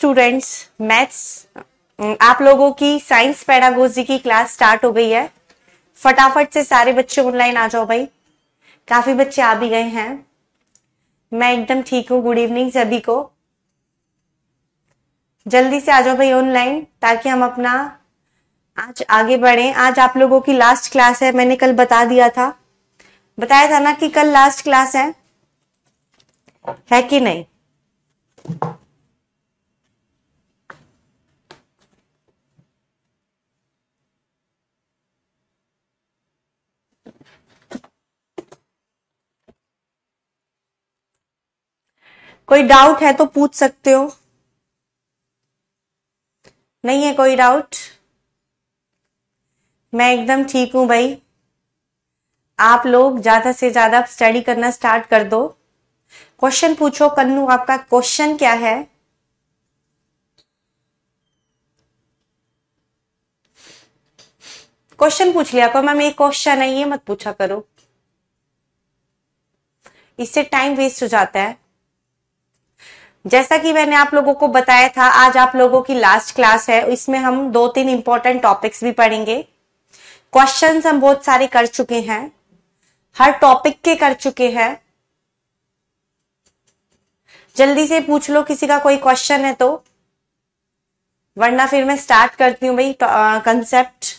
Students maths mm, आप लोगों की साइंस पैडागोजी की क्लास स्टार्ट हो गई है फटाफट से सारे बच्चे ऑनलाइन आ जाओ भाई काफी बच्चे आ भी गए हैं मैं एकदम ठीक हूँ गुड इवनिंग सभी को जल्दी से आ जाओ भाई ऑनलाइन ताकि हम अपना आज आगे बढ़े आज आप लोगों की लास्ट क्लास है मैंने कल बता दिया था बताया था ना कि कल लास्ट क्लास है है कि नहीं कोई डाउट है तो पूछ सकते हो नहीं है कोई डाउट मैं एकदम ठीक हूं भाई आप लोग ज्यादा से ज्यादा स्टडी करना स्टार्ट कर दो क्वेश्चन पूछो कन्नू आपका क्वेश्चन क्या है क्वेश्चन पूछ लिया करो मैम एक क्वेश्चन है ये मत पूछा करो इससे टाइम वेस्ट हो जाता है जैसा कि मैंने आप लोगों को बताया था आज आप लोगों की लास्ट क्लास है इसमें हम दो तीन इंपॉर्टेंट टॉपिक्स भी पढ़ेंगे क्वेश्चन हम बहुत सारे कर चुके हैं हर टॉपिक के कर चुके हैं जल्दी से पूछ लो किसी का कोई क्वेश्चन है तो वरना फिर मैं स्टार्ट करती हूं भाई कंसेप्ट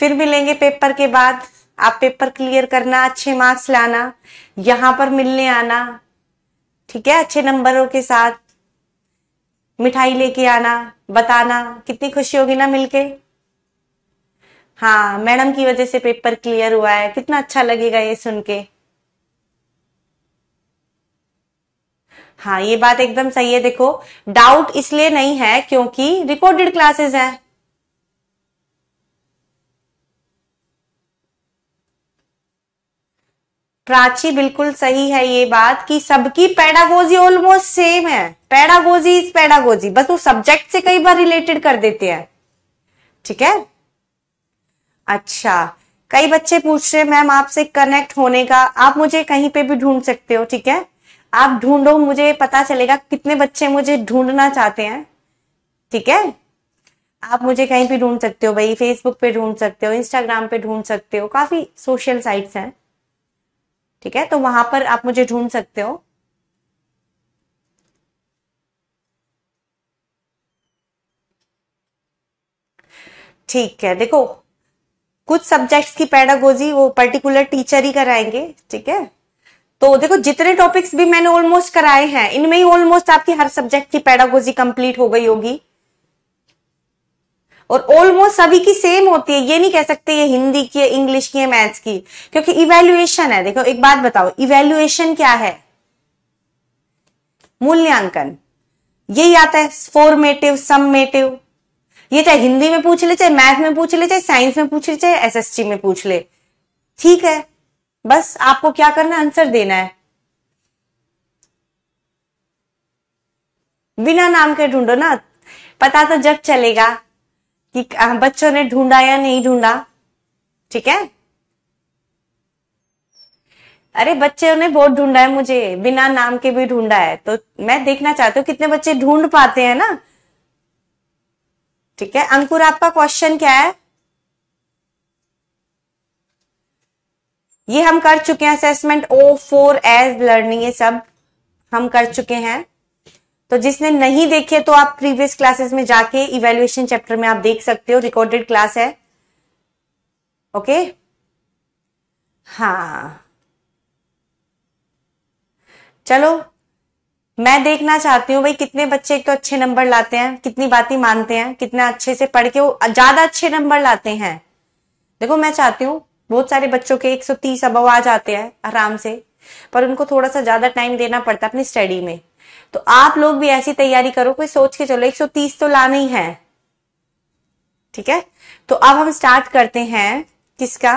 फिर मिलेंगे पेपर के बाद आप पेपर क्लियर करना अच्छे मार्क्स लाना यहां पर मिलने आना ठीक है अच्छे नंबरों के साथ मिठाई लेके आना बताना कितनी खुशी होगी ना मिलके हाँ मैडम की वजह से पेपर क्लियर हुआ है कितना अच्छा लगेगा ये सुन के हाँ ये बात एकदम सही है देखो डाउट इसलिए नहीं है क्योंकि रिकॉर्डेड क्लासेस हैं प्राची बिल्कुल सही है ये बात कि सबकी पैडागोजी ऑलमोस्ट सेम है पैडागोजी इज पैडागोजी बस वो सब्जेक्ट से कई बार रिलेटेड कर देते हैं ठीक है अच्छा कई बच्चे पूछ रहे मैम आपसे कनेक्ट होने का आप मुझे कहीं पे भी ढूंढ सकते हो ठीक है आप ढूंढो मुझे पता चलेगा कितने बच्चे मुझे ढूंढना चाहते हैं ठीक है आप मुझे कहीं पे ढूंढ सकते हो भाई फेसबुक पे ढूंढ सकते हो इंस्टाग्राम पे ढूंढ सकते हो काफी सोशल साइट्स हैं ठीक है तो वहां पर आप मुझे ढूंढ सकते हो ठीक है देखो कुछ सब्जेक्ट्स की पैडागोजी वो पर्टिकुलर टीचर ही कराएंगे ठीक है तो देखो जितने टॉपिक्स भी मैंने ऑलमोस्ट कराए हैं इनमें ही ऑलमोस्ट आपकी हर सब्जेक्ट की पैडागोजी कंप्लीट हो गई होगी और ऑलमोस्ट सभी की सेम होती है ये नहीं कह सकते ये हिंदी की है इंग्लिश की है मैथ्स की क्योंकि इवेल्युएशन है देखो एक बात बताओ इवेल्युएशन क्या है मूल्यांकन यही आता है फॉर्मेटिव सममेटिव ये चाहे हिंदी में पूछ ले चाहे मैथ में पूछ ले चाहे साइंस में पूछ ले चाहे टी में पूछ ले ठीक है बस आपको क्या करना आंसर देना है बिना नाम के ढूंढो ना पता तो जब चलेगा कि बच्चों ने ढूंढा या नहीं ढूंढा ठीक है अरे बच्चे ने बहुत ढूंढा है मुझे बिना नाम के भी ढूंढा है तो मैं देखना चाहती हूँ कितने बच्चे ढूंढ पाते हैं ना ठीक है अंकुर आपका क्वेश्चन क्या है ये हम कर चुके हैं assessment of for as learning ये सब हम कर चुके हैं तो जिसने नहीं देखे तो आप प्रीवियस क्लासेस में जाके इवेल्युएशन चैप्टर में आप देख सकते हो रिकॉर्डेड क्लास है ओके हाँ चलो मैं देखना चाहती हूँ भाई कितने बच्चे एक तो अच्छे नंबर लाते हैं कितनी बातें मानते हैं कितना अच्छे से पढ़ के वो ज्यादा अच्छे नंबर लाते हैं देखो मैं चाहती हूँ बहुत सारे बच्चों के 130 सौ अब आ जाते हैं आराम से पर उनको थोड़ा सा ज्यादा टाइम देना पड़ता है अपनी स्टडी में तो आप लोग भी ऐसी तैयारी करो कोई सोच के चलो 130 तो लाना ही है ठीक है तो अब हम स्टार्ट करते हैं किसका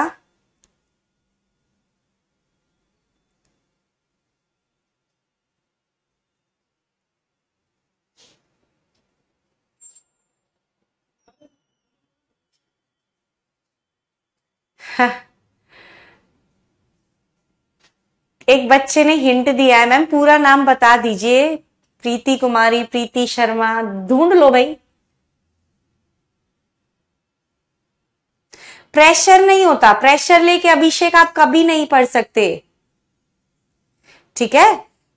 हाँ एक बच्चे ने हिंट दिया है मैम पूरा नाम बता दीजिए प्रीति कुमारी प्रीति शर्मा ढूंढ लो भाई प्रेशर नहीं होता प्रेशर लेके अभिषेक आप कभी नहीं पढ़ सकते ठीक है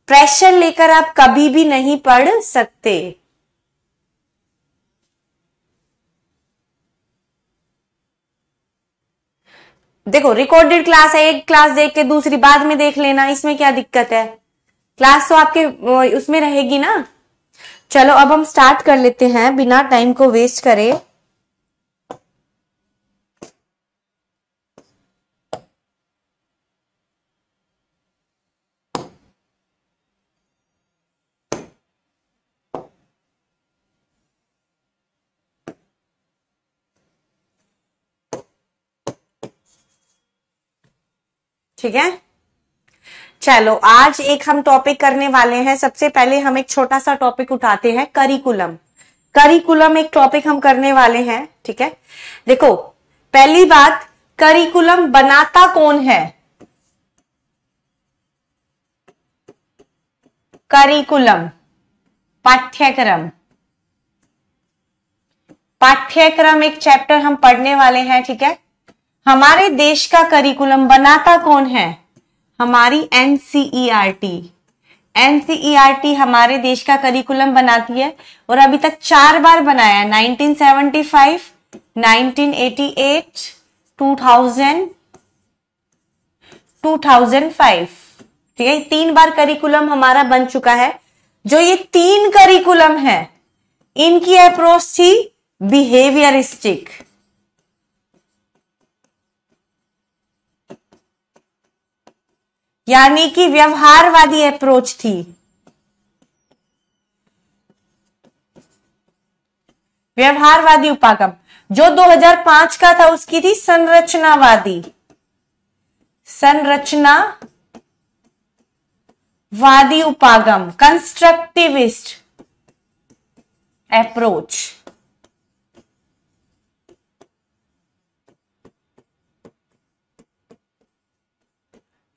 प्रेशर लेकर आप कभी भी नहीं पढ़ सकते देखो रिकॉर्डेड क्लास है एक क्लास देख के दूसरी बाद में देख लेना इसमें क्या दिक्कत है क्लास तो आपके उसमें रहेगी ना चलो अब हम स्टार्ट कर लेते हैं बिना टाइम को वेस्ट करे ठीक है चलो आज एक हम टॉपिक करने वाले हैं सबसे पहले हम एक छोटा सा टॉपिक उठाते हैं करिकुलम करिकुलम एक टॉपिक हम करने वाले हैं ठीक है देखो पहली बात करिकुलम बनाता कौन है करिकुलम पाठ्यक्रम पाठ्यक्रम एक चैप्टर हम पढ़ने वाले हैं ठीक है हमारे देश का करिकुलम बनाता कौन है हमारी एनसीईआरटी एनसीईआरटी e e हमारे देश का करिकुलम बनाती है और अभी तक चार बार बनाया 1975, 1988, 2000, 2005 ठीक है तीन बार करिकुलम हमारा बन चुका है जो ये तीन करिकुलम है इनकी अप्रोच थी बिहेवियरिस्टिक यानी कि व्यवहारवादी अप्रोच थी व्यवहारवादी उपागम जो 2005 का था उसकी थी संरचनावादी संरचना वादी उपागम कंस्ट्रक्टिविस्ट अप्रोच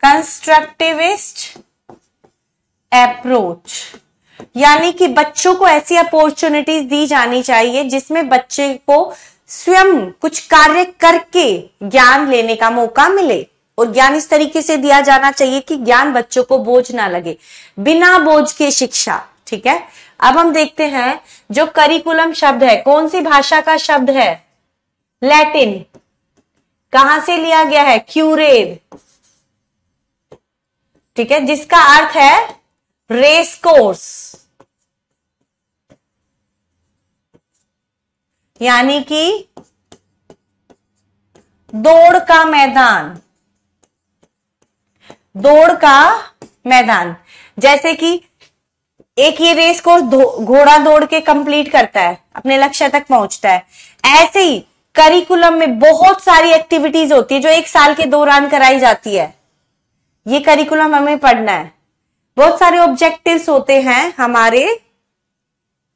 कंस्ट्रक्टिविस्ट अप्रोच यानी कि बच्चों को ऐसी अपॉर्चुनिटीज दी जानी चाहिए जिसमें बच्चे को स्वयं कुछ कार्य करके ज्ञान लेने का मौका मिले और ज्ञान इस तरीके से दिया जाना चाहिए कि ज्ञान बच्चों को बोझ ना लगे बिना बोझ के शिक्षा ठीक है अब हम देखते हैं जो करिकुलम शब्द है कौन सी भाषा का शब्द है लैटिन कहां से लिया गया है क्यूरेर ठीक है जिसका अर्थ है रेस कोर्स यानी कि दौड़ का मैदान दौड़ का मैदान जैसे कि एक ये रेस कोर्स घोड़ा दौड़ के कंप्लीट करता है अपने लक्ष्य तक पहुंचता है ऐसे ही करिकुलम में बहुत सारी एक्टिविटीज होती है जो एक साल के दौरान कराई जाती है ये करिकुलम हमें पढ़ना है बहुत सारे ऑब्जेक्टिव्स होते हैं हमारे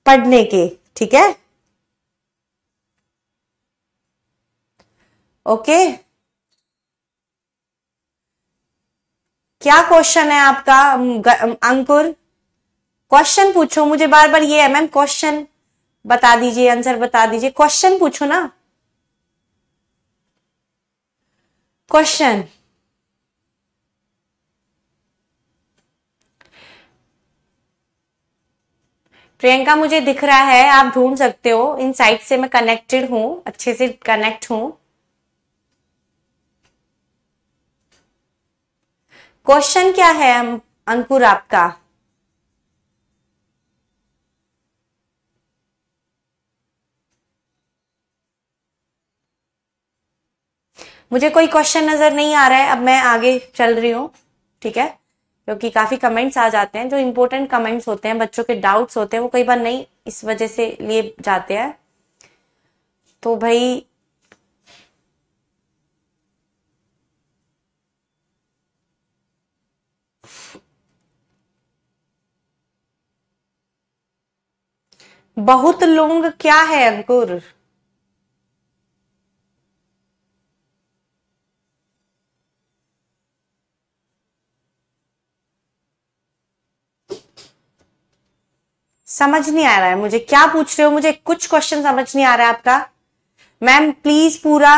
पढ़ने के ठीक है ओके क्या क्वेश्चन है आपका अंकुर क्वेश्चन पूछो मुझे बार बार ये है मैम क्वेश्चन बता दीजिए आंसर बता दीजिए क्वेश्चन पूछो ना क्वेश्चन प्रियंका मुझे दिख रहा है आप ढूंढ सकते हो इन साइट से मैं कनेक्टेड हूं अच्छे से कनेक्ट हूं क्वेश्चन क्या है अंकुर आपका मुझे कोई क्वेश्चन नजर नहीं आ रहा है अब मैं आगे चल रही हूं ठीक है क्योंकि काफी कमेंट्स आ जाते हैं जो इम्पोर्टेंट कमेंट्स होते हैं बच्चों के डाउट्स होते हैं वो कई बार नहीं इस वजह से लिए जाते हैं तो भाई बहुत लोग क्या है अंकुर समझ नहीं आ रहा है मुझे क्या पूछ रहे हो मुझे कुछ क्वेश्चन समझ नहीं आ रहा है आपका मैम प्लीज पूरा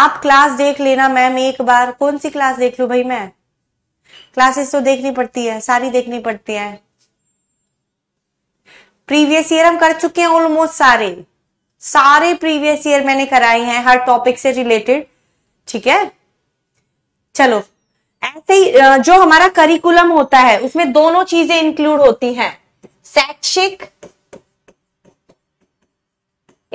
आप क्लास देख लेना मैम एक बार कौन सी क्लास देख लू भाई मैं क्लासेस तो देखनी पड़ती है सारी देखनी पड़ती है प्रीवियस ईयर हम कर चुके हैं ऑलमोस्ट सारे सारे प्रीवियस ईयर मैंने कराए हैं हर टॉपिक से रिलेटेड ठीक है चलो ऐसे ही जो हमारा करिकुलम होता है उसमें दोनों चीजें इंक्लूड होती हैं शैक्षिक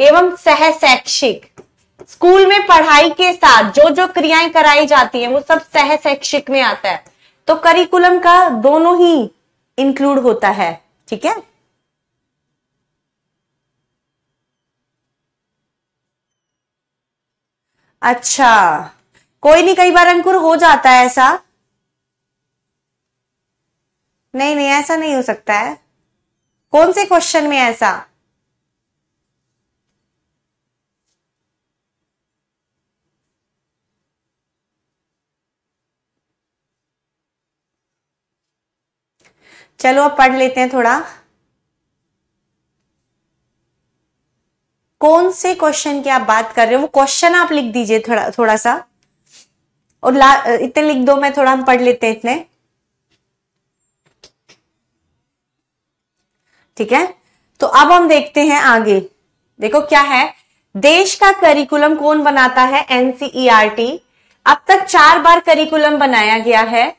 एवं सह शैक्षिक स्कूल में पढ़ाई के साथ जो जो क्रियाएं कराई जाती हैं वो सब सह शैक्षिक में आता है तो करिकुलम का दोनों ही इंक्लूड होता है ठीक है अच्छा कोई नहीं कई बार अंकुर हो जाता है ऐसा नहीं नहीं ऐसा नहीं हो सकता है कौन से क्वेश्चन में ऐसा चलो अब पढ़ लेते हैं थोड़ा कौन से क्वेश्चन की आप बात कर रहे हो वो क्वेश्चन आप लिख दीजिए थोड़ा थोड़ा सा और ला इतने लिख दो मैं थोड़ा हम पढ़ लेते हैं इतने ठीक है तो अब हम देखते हैं आगे देखो क्या है देश का करिकुलम कौन बनाता है एनसीईआरटी e अब तक चार बार करिकुलम बनाया गया है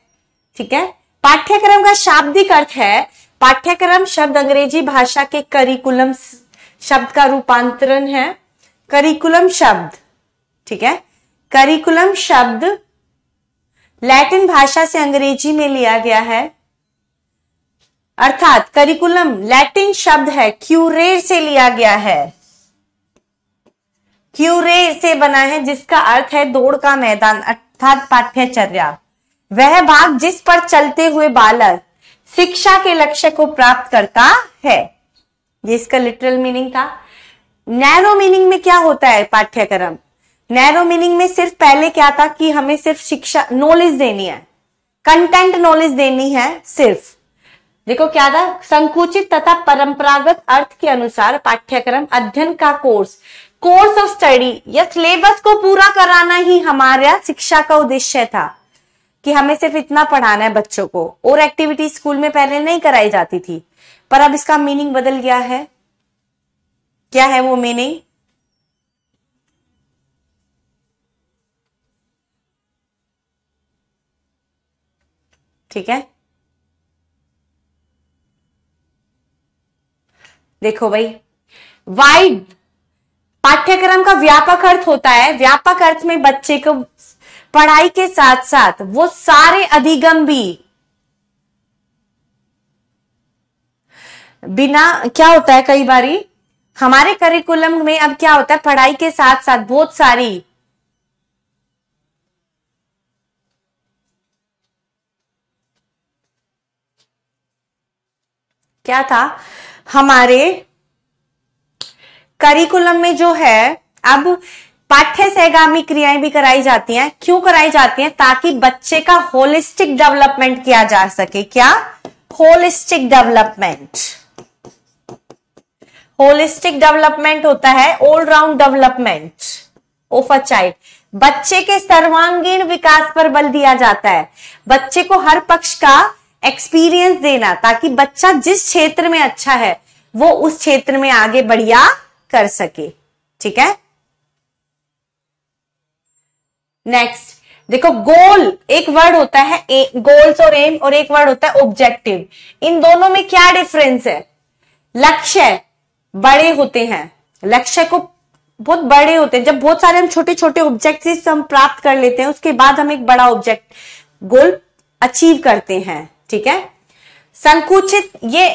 ठीक है पाठ्यक्रम का शाब्दिक अर्थ है पाठ्यक्रम शब्द अंग्रेजी भाषा के करिकुलम शब्द का रूपांतरण है करिकुलम शब्द ठीक है करिकुलम शब्द लैटिन भाषा से अंग्रेजी में लिया गया है अर्थात करिकुलम लैटिन शब्द है क्यूरेर से लिया गया है क्यूरे से बना है जिसका अर्थ है दौड़ का मैदान अर्थात पाठ्यचर्या वह भाग जिस पर चलते हुए बालक शिक्षा के लक्ष्य को प्राप्त करता है ये इसका लिटरल मीनिंग था नैरो मीनिंग में क्या होता है पाठ्यक्रम नैरो मीनिंग में सिर्फ पहले क्या था कि हमें सिर्फ शिक्षा नॉलेज देनी है कंटेंट नॉलेज देनी है सिर्फ देखो क्या था संकुचित तथा परंपरागत अर्थ के अनुसार पाठ्यक्रम अध्ययन का कोर्स कोर्स ऑफ स्टडी या सिलेबस को पूरा कराना ही हमारा शिक्षा का उद्देश्य था कि हमें सिर्फ इतना पढ़ाना है बच्चों को और एक्टिविटी स्कूल में पहले नहीं कराई जाती थी पर अब इसका मीनिंग बदल गया है क्या है वो मीनिंग ठीक है देखो भाई वाइड पाठ्यक्रम का व्यापक अर्थ होता है व्यापक अर्थ में बच्चे को पढ़ाई के साथ साथ वो सारे अधिगम भी बिना क्या होता है कई बारी हमारे करिकुलम में अब क्या होता है पढ़ाई के साथ साथ बहुत सारी क्या था हमारे करिकुलम में जो है अब पाठ्य सहगामी क्रियाएं भी कराई जाती हैं क्यों कराई जाती हैं ताकि बच्चे का होलिस्टिक डेवलपमेंट किया जा सके क्या होलिस्टिक डेवलपमेंट होलिस्टिक डेवलपमेंट होता है all round development of a child बच्चे के सर्वांगीण विकास पर बल दिया जाता है बच्चे को हर पक्ष का एक्सपीरियंस देना ताकि बच्चा जिस क्षेत्र में अच्छा है वो उस क्षेत्र में आगे बढ़िया कर सके ठीक है नेक्स्ट देखो गोल एक वर्ड होता है गोल्स और एम और एक वर्ड होता है ऑब्जेक्टिव इन दोनों में क्या डिफरेंस है लक्ष्य बड़े होते हैं लक्ष्य को बहुत बड़े होते हैं जब बहुत सारे हम छोटे छोटे ऑब्जेक्ट हम प्राप्त कर लेते हैं उसके बाद हम एक बड़ा ऑब्जेक्ट गोल अचीव करते हैं ठीक है संकुचित ये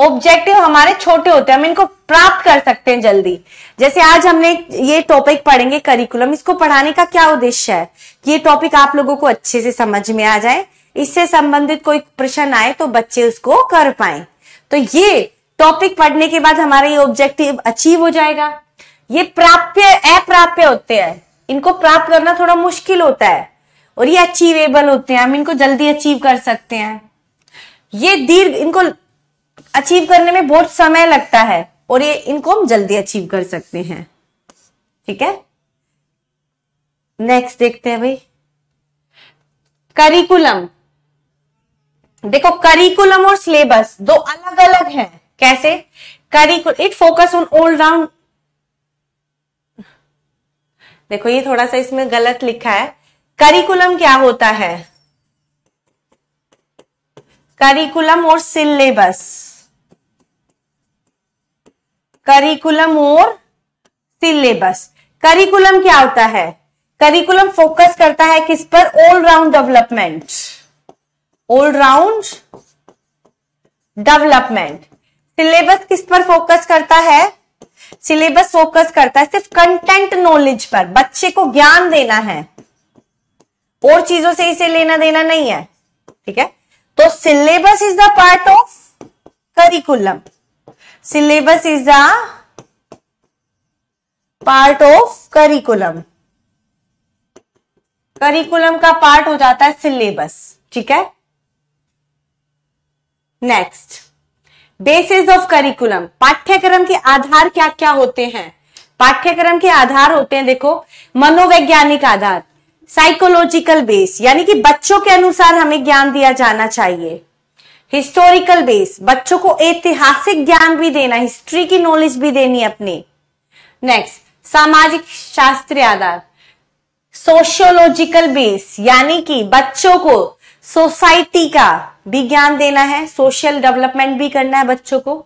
ऑब्जेक्टिव हमारे छोटे होते हैं हम इनको प्राप्त कर सकते हैं जल्दी जैसे आज हमने ये टॉपिक पढ़ेंगे करिकुलम इसको पढ़ाने का क्या उद्देश्य है कि ये टॉपिक आप लोगों को अच्छे से समझ में आ जाए इससे संबंधित कोई प्रश्न आए तो बच्चे उसको कर पाए तो ये टॉपिक पढ़ने के बाद हमारा ये ऑब्जेक्टिव अचीव हो जाएगा ये प्राप्य अप्राप्य होते हैं इनको प्राप्त करना थोड़ा मुश्किल होता है और ये अचीवेबल होते हैं हम इनको जल्दी अचीव कर सकते हैं ये दीर्घ इनको अचीव करने में बहुत समय लगता है और ये इनको हम जल्दी अचीव कर सकते हैं ठीक है नेक्स्ट देखते हैं भाई करिकुलम देखो करिकुलम और सिलेबस दो अलग अलग हैं कैसे curriculum it focus on all round देखो ये थोड़ा सा इसमें गलत लिखा है करिकुलम क्या होता है करिकुलम और सिलेबस करिकुलम और सिलेबस करिकुलम क्या होता है करिकुलम फोकस करता है किस पर all round development all round development syllabus किस पर फोकस करता है सिलेबस फोकस करता है सिर्फ कंटेंट नॉलेज पर बच्चे को ज्ञान देना है और चीजों से इसे लेना देना नहीं है ठीक है तो syllabus is the part of curriculum syllabus is the part of curriculum curriculum का पार्ट हो जाता है सिलेबस ठीक है नेक्स्ट बेसिस ऑफ करिकुलम पाठ्यक्रम के आधार क्या क्या होते हैं पाठ्यक्रम के आधार होते हैं देखो मनोवैज्ञानिक आधार साइकोलॉजिकल बेस यानी कि बच्चों के अनुसार हमें ज्ञान दिया जाना चाहिए हिस्टोरिकल बेस बच्चों को ऐतिहासिक ज्ञान भी देना हिस्ट्री की नॉलेज भी देनी अपनी नेक्स्ट सामाजिक शास्त्रीय आधार सोशियोलॉजिकल बेस यानी कि बच्चों को सोसाइटी का भी ज्ञान देना है सोशल डेवलपमेंट भी करना है बच्चों को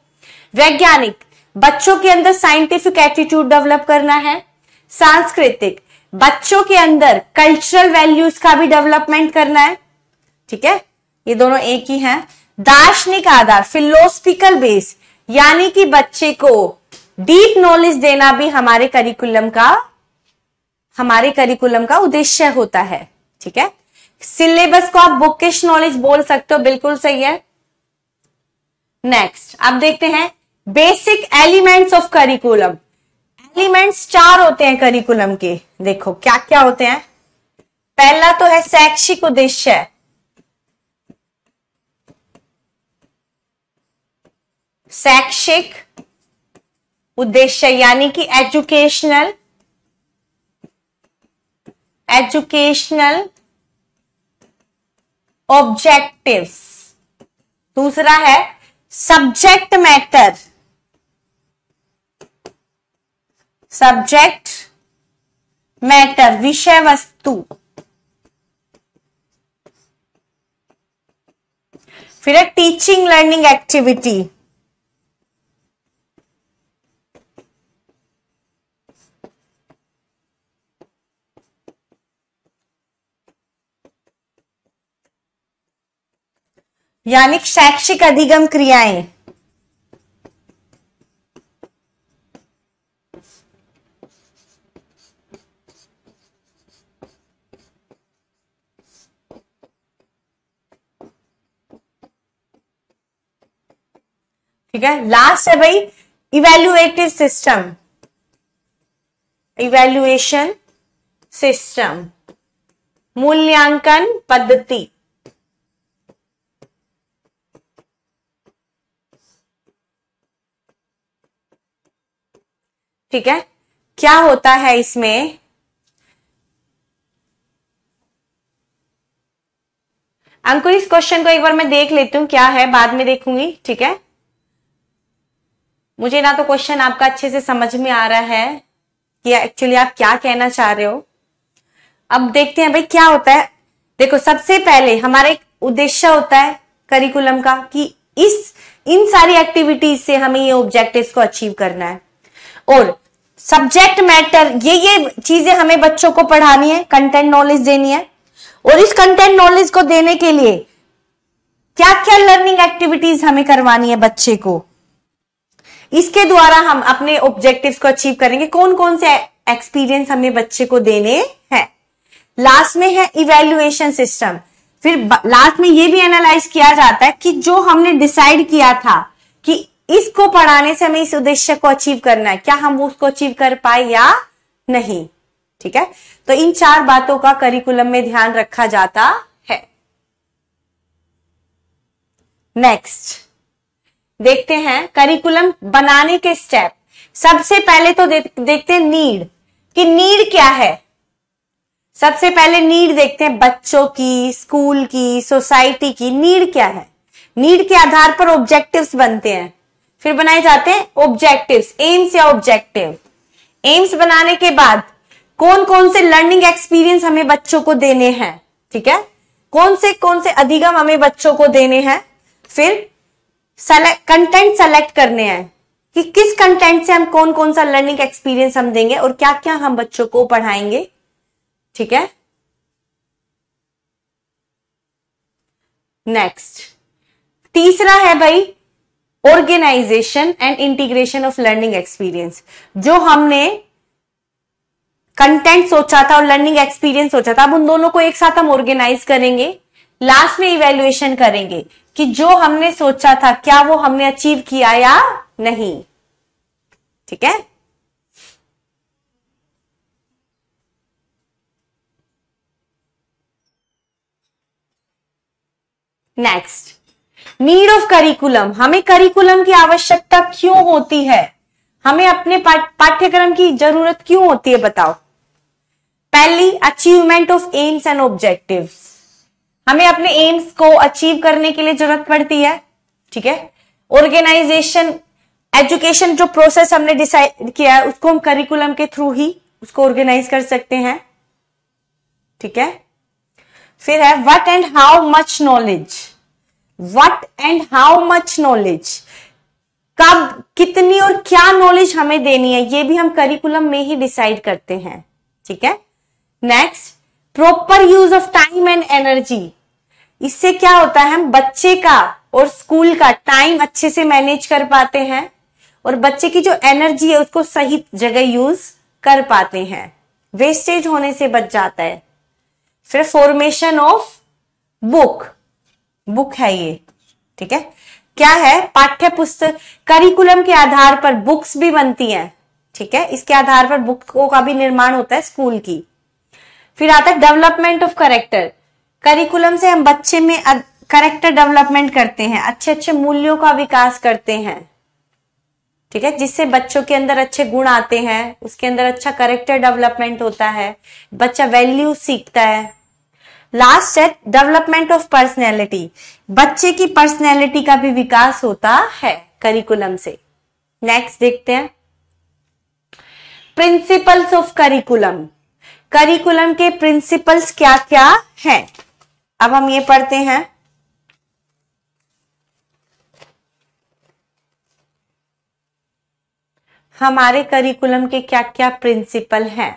वैज्ञानिक बच्चों के अंदर साइंटिफिक एटीट्यूड डेवलप करना है सांस्कृतिक बच्चों के अंदर कल्चरल वैल्यूज का भी डेवलपमेंट करना है ठीक है ये दोनों एक ही हैं दार्शनिक आधार फिलोसफिकल बेस यानी कि बच्चे को डीप नॉलेज देना भी हमारे करिकुलम का हमारे करिकुलम का उद्देश्य होता है ठीक है सिलेबस को आप बुकिश नॉलेज बोल सकते हो बिल्कुल सही है नेक्स्ट अब देखते हैं basic elements of curriculum elements चार होते हैं करिकुलम के देखो क्या क्या होते हैं पहला तो है शैक्षिक उद्देश्य शैक्षिक उद्देश्य यानी कि एजुकेशनल एजुकेशनल ऑब्जेक्टिव्स दूसरा है सब्जेक्ट मैटर सब्जेक्ट मैटर विषय वस्तु फिर है टीचिंग लर्निंग एक्टिविटी यानी शैक्षिक अधिगम क्रियाएं ठीक है लास्ट है भाई इवेल्युएटिव सिस्टम इवेल्युएशन सिस्टम मूल्यांकन पद्धति ठीक है क्या होता है इसमें अंकुर इस क्वेश्चन को एक बार मैं देख लेती हूं क्या है बाद में देखूंगी ठीक है मुझे ना तो क्वेश्चन आपका अच्छे से समझ में आ रहा है कि एक्चुअली आप क्या कहना चाह रहे हो अब देखते हैं भाई क्या होता है देखो सबसे पहले हमारा एक उद्देश्य होता है करिकुलम का कि इस इन सारी एक्टिविटीज से हमें ये ऑब्जेक्टिव्स को अचीव करना है और सब्जेक्ट मैटर ये ये चीजें हमें बच्चों को पढ़ानी है कंटेंट नॉलेज देनी है और इस कंटेंट नॉलेज को देने के लिए क्या क्या लर्निंग एक्टिविटीज हमें करवानी है बच्चे को इसके द्वारा हम अपने ऑब्जेक्टिव्स को अचीव करेंगे कौन कौन से एक्सपीरियंस हमें बच्चे को देने हैं लास्ट में है इवेल्युएशन सिस्टम फिर लास्ट में ये भी एनालाइज किया जाता है कि जो हमने डिसाइड किया था कि इसको पढ़ाने से हमें इस उद्देश्य को अचीव करना है क्या हम उसको अचीव कर पाए या नहीं ठीक है तो इन चार बातों का करिकुलम में ध्यान रखा जाता है नेक्स्ट देखते हैं करिकुलम बनाने के स्टेप सबसे पहले तो दे, देखते हैं नीड कि नीड क्या है सबसे पहले नीड देखते हैं बच्चों की स्कूल की सोसाइटी की नीड क्या है नीड के आधार पर ऑब्जेक्टिव्स बनते हैं फिर बनाए जाते हैं ऑब्जेक्टिव्स एम्स या ऑब्जेक्टिव एम्स बनाने के बाद कौन कौन से लर्निंग एक्सपीरियंस हमें बच्चों को देने हैं ठीक है कौन से कौन से अधिगम हमें बच्चों को देने हैं फिर कंटेंट सेलेक्ट करने हैं कि किस कंटेंट से हम कौन कौन सा लर्निंग एक्सपीरियंस हम देंगे और क्या क्या हम बच्चों को पढ़ाएंगे ठीक है नेक्स्ट तीसरा है भाई organisation and integration of learning experience जो हमने कंटेंट सोचा था और लर्निंग एक्सपीरियंस सोचा था अब उन दोनों को एक साथ हम ऑर्गेनाइज करेंगे लास्ट में इवेल्युएशन करेंगे कि जो हमने सोचा था क्या वो हमने अचीव किया या नहीं ठीक है नेक्स्ट नीड ऑफ करिकुलम हमें करिकुलम की आवश्यकता क्यों होती है हमें अपने पाठ्यक्रम की जरूरत क्यों होती है बताओ पहली achievement of aims and objectives हमें अपने एम्स को अचीव करने के लिए जरूरत पड़ती है ठीक है ऑर्गेनाइजेशन एजुकेशन जो प्रोसेस हमने डिसाइड किया है उसको हम करिकुलम के थ्रू ही उसको ऑर्गेनाइज कर सकते हैं ठीक है फिर है what and how much knowledge what and how much knowledge कब कितनी और क्या नॉलेज हमें देनी है ये भी हम करिकुलम में ही डिसाइड करते हैं ठीक है next proper use of time and energy इससे क्या होता है हम बच्चे का और स्कूल का टाइम अच्छे से मैनेज कर पाते हैं और बच्चे की जो एनर्जी है उसको सही जगह यूज कर पाते हैं वेस्टेज होने से बच जाता है फिर फॉर्मेशन ऑफ बुक बुक है ये ठीक है क्या है पाठ्य पुस्तक करिकुलम के आधार पर बुक्स भी बनती हैं ठीक है इसके आधार पर बुक का भी निर्माण होता है स्कूल की फिर आता है डेवलपमेंट ऑफ करेक्टर करिकुलम से हम बच्चे में करेक्टर डेवलपमेंट करते हैं अच्छे अच्छे मूल्यों का विकास करते हैं ठीक है जिससे बच्चों के अंदर अच्छे गुण आते हैं उसके अंदर अच्छा करेक्टर डेवलपमेंट होता है बच्चा वैल्यू सीखता है लास्ट है डेवलपमेंट ऑफ पर्सनैलिटी बच्चे की पर्सनैलिटी का भी विकास होता है करिकुलम से नेक्स्ट देखते हैं प्रिंसिपल्स ऑफ करिकुलम करिकुलम के प्रिंसिपल्स क्या क्या हैं अब हम ये पढ़ते हैं हमारे करिकुलम के क्या क्या प्रिंसिपल हैं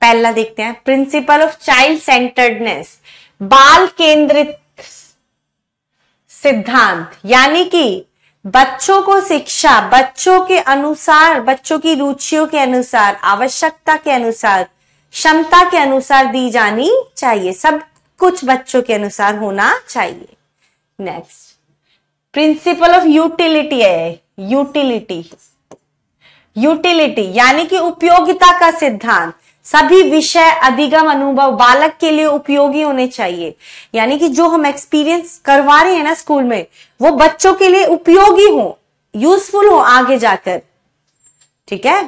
पहला देखते हैं प्रिंसिपल ऑफ चाइल्ड सेंटर्डनेस बाल केंद्रित सिद्धांत यानी कि बच्चों को शिक्षा बच्चों के अनुसार बच्चों की रुचियों के अनुसार आवश्यकता के अनुसार क्षमता के अनुसार दी जानी चाहिए सब कुछ बच्चों के अनुसार होना चाहिए नेक्स्ट प्रिंसिपल ऑफ यूटिलिटी है यूटिलिटी यूटिलिटी यानी कि उपयोगिता का सिद्धांत सभी विषय अधिगम अनुभव बालक के लिए उपयोगी होने चाहिए यानी कि जो हम एक्सपीरियंस करवा रहे हैं ना स्कूल में वो बच्चों के लिए उपयोगी हो यूजफुल हो आगे जाकर ठीक है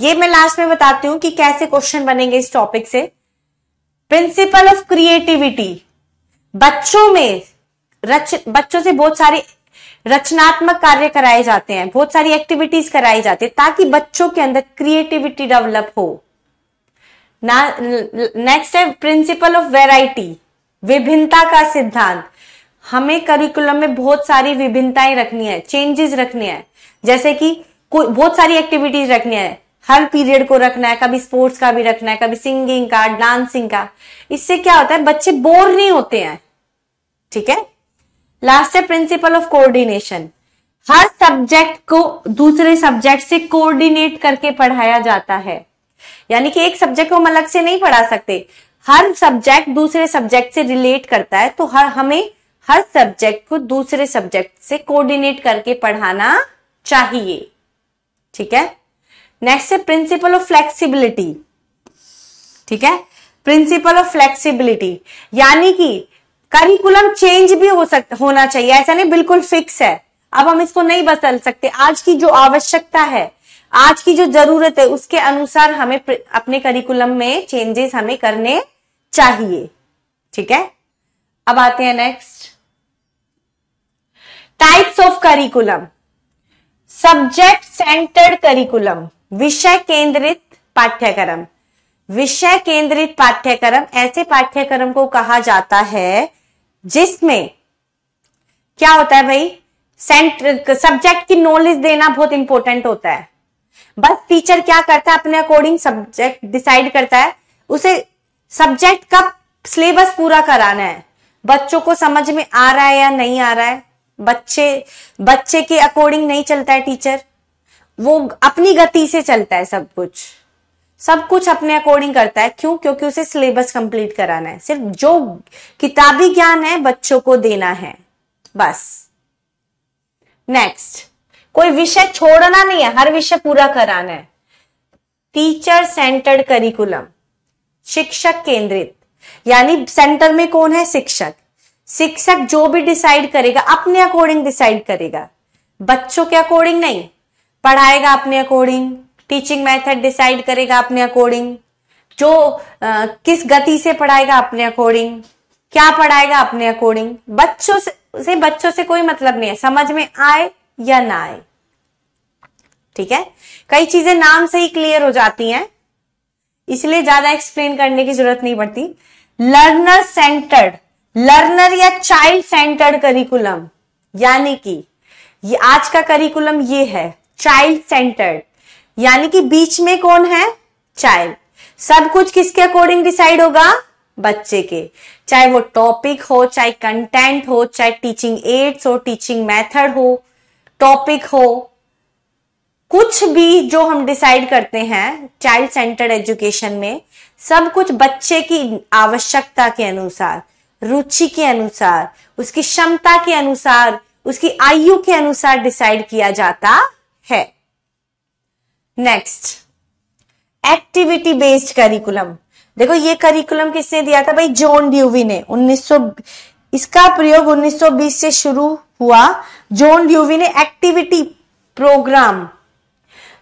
ये मैं लास्ट में बताती हूँ कि कैसे क्वेश्चन बनेंगे इस टॉपिक से प्रिंसिपल ऑफ क्रिएटिविटी बच्चों में रच बच्चों से बहुत सारे रचनात्मक कार्य कराए जाते हैं बहुत सारी एक्टिविटीज कराई जाती है ताकि बच्चों के अंदर क्रिएटिविटी डेवलप हो ना नेक्स्ट है प्रिंसिपल ऑफ वेराइटी विभिन्नता का सिद्धांत हमें करिकुलम में बहुत सारी विभिन्नताएं रखनी है चेंजेस रखनी है जैसे कि कोई बहुत सारी एक्टिविटीज रखनी है हर पीरियड को रखना है कभी स्पोर्ट्स का भी रखना है कभी सिंगिंग का डांसिंग का इससे क्या होता है बच्चे बोर नहीं होते हैं ठीक है लास्ट है प्रिंसिपल ऑफ कोऑर्डिनेशन हर सब्जेक्ट को दूसरे सब्जेक्ट से कोऑर्डिनेट करके पढ़ाया जाता है यानी कि एक सब्जेक्ट को हम अलग से नहीं पढ़ा सकते हर सब्जेक्ट दूसरे सब्जेक्ट से रिलेट करता है तो हर हमें हर सब्जेक्ट को दूसरे सब्जेक्ट से कोऑर्डिनेट करके पढ़ाना चाहिए ठीक है नेक्स्ट है प्रिंसिपल ऑफ फ्लेक्सिबिलिटी ठीक है प्रिंसिपल ऑफ फ्लेक्सिबिलिटी यानी कि करिकुलम चेंज भी हो सकता होना चाहिए ऐसा नहीं बिल्कुल फिक्स है अब हम इसको नहीं बदल सकते आज की जो आवश्यकता है आज की जो जरूरत है उसके अनुसार हमें अपने करिकुलम में चेंजेस हमें करने चाहिए ठीक है अब आते हैं next types of curriculum subject centred curriculum विषय केंद्रित पाठ्यक्रम विषय केंद्रित पाठ्यक्रम ऐसे पाठ्यक्रम को कहा जाता है जिसमें क्या होता है भाई सेंटर सब्जेक्ट की नॉलेज देना बहुत इंपॉर्टेंट होता है बस टीचर क्या करता है अपने अकॉर्डिंग सब्जेक्ट डिसाइड करता है उसे सब्जेक्ट का सिलेबस पूरा कराना है बच्चों को समझ में आ रहा है या नहीं आ रहा है बच्चे बच्चे के अकॉर्डिंग नहीं चलता है टीचर वो अपनी गति से चलता है सब कुछ सब कुछ अपने अकॉर्डिंग करता है क्यों क्योंकि उसे सिलेबस कंप्लीट कराना है सिर्फ जो किताबी ज्ञान है बच्चों को देना है बस नेक्स्ट कोई विषय छोड़ना नहीं है हर विषय पूरा कराना है टीचर सेंटर्ड करिकुलम शिक्षक केंद्रित यानी सेंटर में कौन है शिक्षक शिक्षक जो भी डिसाइड करेगा अपने अकॉर्डिंग डिसाइड करेगा बच्चों के अकॉर्डिंग नहीं पढ़ाएगा अपने अकॉर्डिंग टीचिंग मेथड डिसाइड करेगा अपने अकॉर्डिंग जो आ, किस गति से पढ़ाएगा अपने अकॉर्डिंग क्या पढ़ाएगा अपने अकॉर्डिंग बच्चों से, से बच्चों से कोई मतलब नहीं है समझ में आए या ना आए ठीक है कई चीजें नाम से ही क्लियर हो जाती हैं इसलिए ज्यादा एक्सप्लेन करने की जरूरत नहीं पड़ती लर्नर सेंटर्ड लर्नर या चाइल्ड सेंटर्ड करिकुलम यानी कि ये आज का करिकुलम ये है चाइल्ड सेंटर्ड यानी कि बीच में कौन है चाइल्ड सब कुछ किसके अकॉर्डिंग डिसाइड होगा बच्चे के चाहे वो टॉपिक हो चाहे कंटेंट हो चाहे टीचिंग एड्स हो टीचिंग मेथड हो टॉपिक हो कुछ भी जो हम डिसाइड करते हैं चाइल्ड सेंटर्ड एजुकेशन में सब कुछ बच्चे की आवश्यकता के अनुसार रुचि के अनुसार उसकी क्षमता के अनुसार उसकी आयु के अनुसार डिसाइड किया जाता है नेक्स्ट एक्टिविटी बेस्ड करिकुलम देखो ये करिकुलम किसने दिया था भाई जॉन ड्यूवी ने 1900 इसका प्रयोग 1920 से शुरू हुआ जॉन ड्यूवी ने एक्टिविटी प्रोग्राम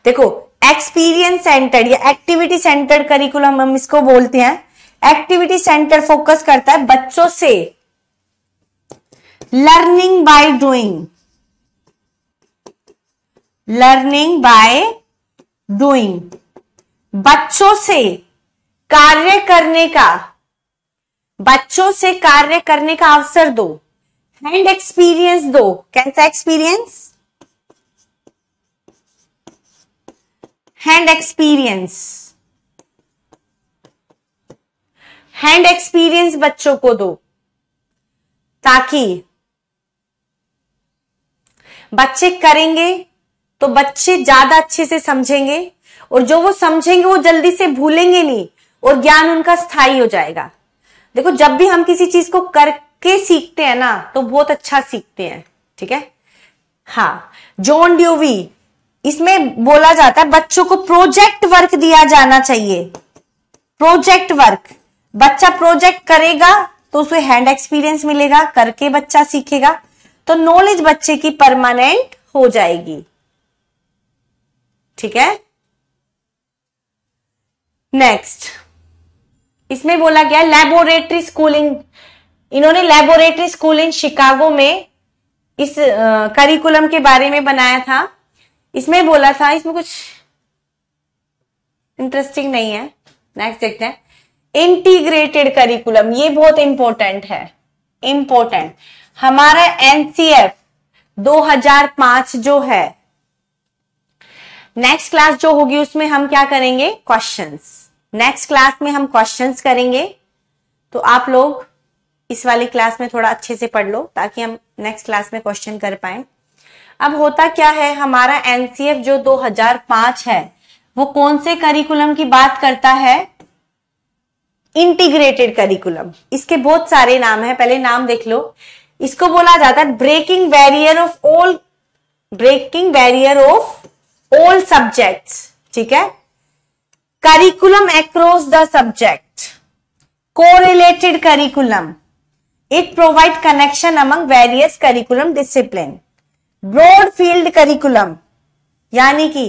देखो एक्सपीरियंस सेंटर्ड या एक्टिविटी सेंटर्ड करिकुलम हम इसको बोलते हैं एक्टिविटी सेंटर फोकस करता है बच्चों से learning by doing learning by doing बच्चों से कार्य करने का बच्चों से कार्य करने का अवसर दो हैंड एक्सपीरियंस दो कैसा experience hand experience hand experience बच्चों को दो ताकि बच्चे करेंगे तो बच्चे ज्यादा अच्छे से समझेंगे और जो वो समझेंगे वो जल्दी से भूलेंगे नहीं और ज्ञान उनका स्थायी हो जाएगा देखो जब भी हम किसी चीज को करके सीखते हैं ना तो बहुत अच्छा सीखते हैं ठीक है हाँ जॉन ड्यूवी इसमें बोला जाता है बच्चों को प्रोजेक्ट वर्क दिया जाना चाहिए प्रोजेक्ट वर्क बच्चा प्रोजेक्ट करेगा तो उसे हैंड एक्सपीरियंस मिलेगा करके बच्चा सीखेगा तो नॉलेज बच्चे की परमानेंट हो जाएगी ठीक है नेक्स्ट इसमें बोला गया लेबोरेटरी स्कूलिंग इन्होंने लेबोरेटरी स्कूल इन शिकागो में इस करिकुलम के बारे में बनाया था इसमें बोला था इसमें कुछ इंटरेस्टिंग नहीं है नेक्स्ट देखते हैं इंटीग्रेटेड करिकुलम ये बहुत इंपॉर्टेंट है इंपॉर्टेंट हमारा एनसीएफ 2005 जो है नेक्स्ट क्लास जो होगी उसमें हम क्या करेंगे क्वेश्चंस नेक्स्ट क्लास में हम क्वेश्चंस करेंगे तो आप लोग इस वाली क्लास में थोड़ा अच्छे से पढ़ लो ताकि हम नेक्स्ट क्लास में क्वेश्चन कर पाए अब होता क्या है हमारा एनसीएफ जो 2005 है वो कौन से करिकुलम की बात करता है इंटीग्रेटेड करिकुलम इसके बहुत सारे नाम है पहले नाम देख लो इसको बोला जाता है breaking barrier of all breaking barrier of all subject ठीक है करिकुलम एक्रोस द सब्जेक्ट को related curriculum it provide connection among various curriculum discipline broad field curriculum यानी कि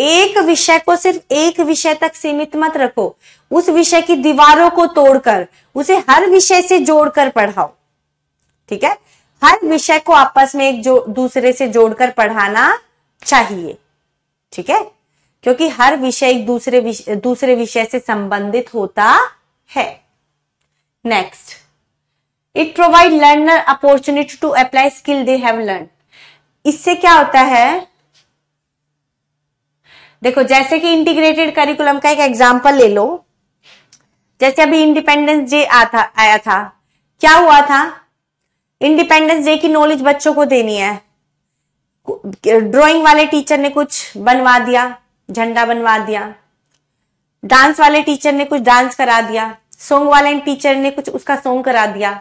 एक विषय को सिर्फ एक विषय तक सीमित मत रखो उस विषय की दीवारों को तोड़कर उसे हर विषय से जोड़कर पढ़ाओ ठीक है हर विषय को आपस में एक जो दूसरे से जोड़कर पढ़ाना चाहिए ठीक है क्योंकि हर विषय एक दूसरे विषय दूसरे विषय से संबंधित होता है next it provide learner opportunity to apply skill they have learn इससे क्या होता है देखो जैसे कि इंटीग्रेटेड करिकुलम का एक एग्जाम्पल ले लो जैसे अभी इंडिपेंडेंस डे आता आया था क्या हुआ था इंडिपेंडेंस डे की नॉलेज बच्चों को देनी है ड्राइंग वाले टीचर ने कुछ बनवा दिया झंडा बनवा दिया डांस वाले टीचर ने कुछ डांस करा दिया सॉन्ग वाले टीचर ने कुछ उसका सॉन्ग करा दिया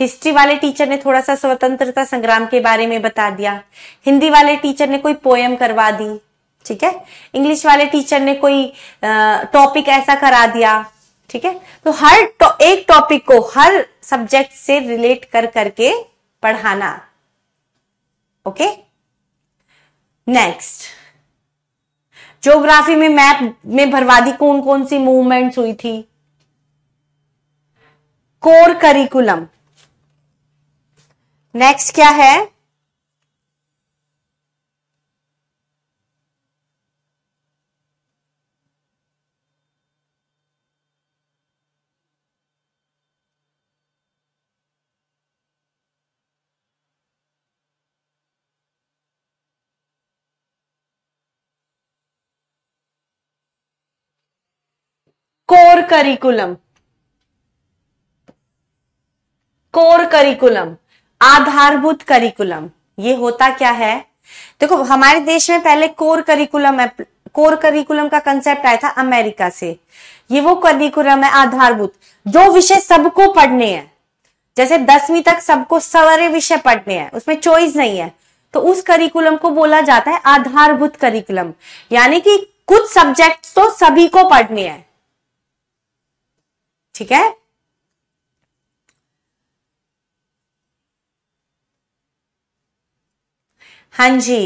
हिस्ट्री वाले टीचर ने थोड़ा सा स्वतंत्रता संग्राम के बारे में बता दिया हिंदी वाले टीचर ने कोई पोयम करवा दी ठीक है इंग्लिश वाले टीचर ने कोई टॉपिक ऐसा करा दिया ठीक है तो हर तो, एक टॉपिक को हर सब्जेक्ट से रिलेट कर करके पढ़ाना ओके okay? नेक्स्ट ज्योग्राफी में मैप में भरवादी कौन कौन सी मूवमेंट्स हुई थी कोर करिकुलम नेक्स्ट क्या है कोर करिकुलम कोर करिकुलम आधारभूत करिकुलम ये होता क्या है देखो हमारे देश में पहले कोर करिकुलम है कोर करिकुलम का कंसेप्ट आया था अमेरिका से ये वो करिकुलम है आधारभूत जो विषय सबको पढ़ने हैं जैसे दसवीं तक सबको सारे विषय पढ़ने हैं उसमें चॉइस नहीं है तो उस करिकुलम को बोला जाता है आधारभूत करिकुलम यानी कि कुछ सब्जेक्ट तो सभी को पढ़ने हैं ठीक है हाँ जी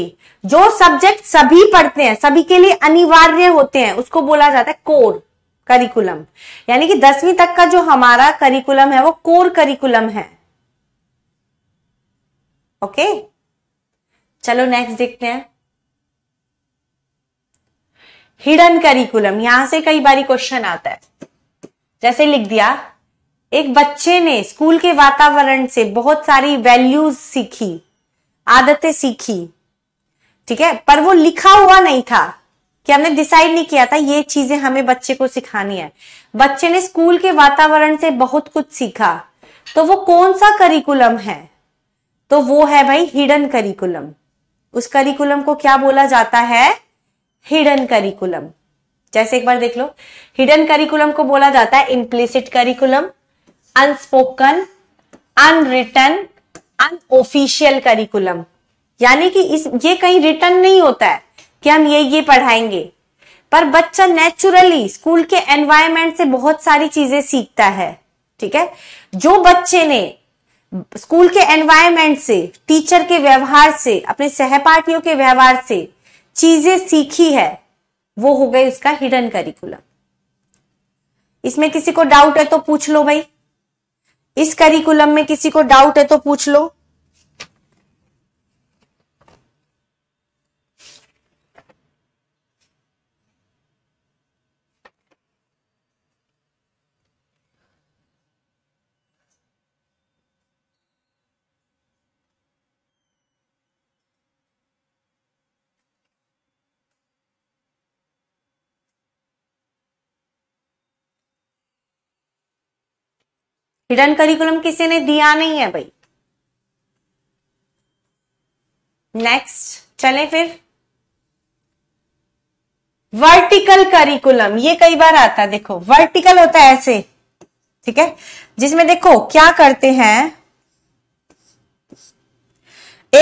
जो सब्जेक्ट सभी पढ़ते हैं सभी के लिए अनिवार्य होते हैं उसको बोला जाता है कोर करिकुलम यानी कि दसवीं तक का जो हमारा करिकुलम है वो कोर करिकुलम है ओके चलो नेक्स्ट देखते हैं हिडन करिकुलम यहां से कई बारी क्वेश्चन आता है जैसे लिख दिया एक बच्चे ने स्कूल के वातावरण से बहुत सारी वैल्यूज सीखी आदतें सीखी ठीक है पर वो लिखा हुआ नहीं था कि हमने डिसाइड नहीं किया था ये चीजें हमें बच्चे को सिखानी है बच्चे ने स्कूल के वातावरण से बहुत कुछ सीखा तो वो कौन सा करिकुलम है तो वो है भाई हिडन करिकुलम उस करिकुलम को क्या बोला जाता है हिडन करिकुलम जैसे एक बार देख लो हिडन करिकुलम को बोला जाता है implicit curriculum unspoken unwritten unofficial curriculum यानी कि इस ये कहीं रिटर्न नहीं होता है कि हम ये ये पढ़ाएंगे पर बच्चा नेचुरली स्कूल के एनवायरमेंट से बहुत सारी चीजें सीखता है ठीक है जो बच्चे ने स्कूल के एनवायरमेंट से टीचर के व्यवहार से अपने सहपाठियों के व्यवहार से चीजें सीखी है वो हो गए उसका हिडन करिकुलम इसमें किसी को डाउट है तो पूछ लो भाई इस करिकुलम में किसी को डाउट है तो पूछ लो हिडन करिकुलम किसी ने दिया नहीं है भाई नेक्स्ट चले फिर वर्टिकल करिकुलम ये कई बार आता है देखो वर्टिकल होता है ऐसे ठीक है जिसमें देखो क्या करते हैं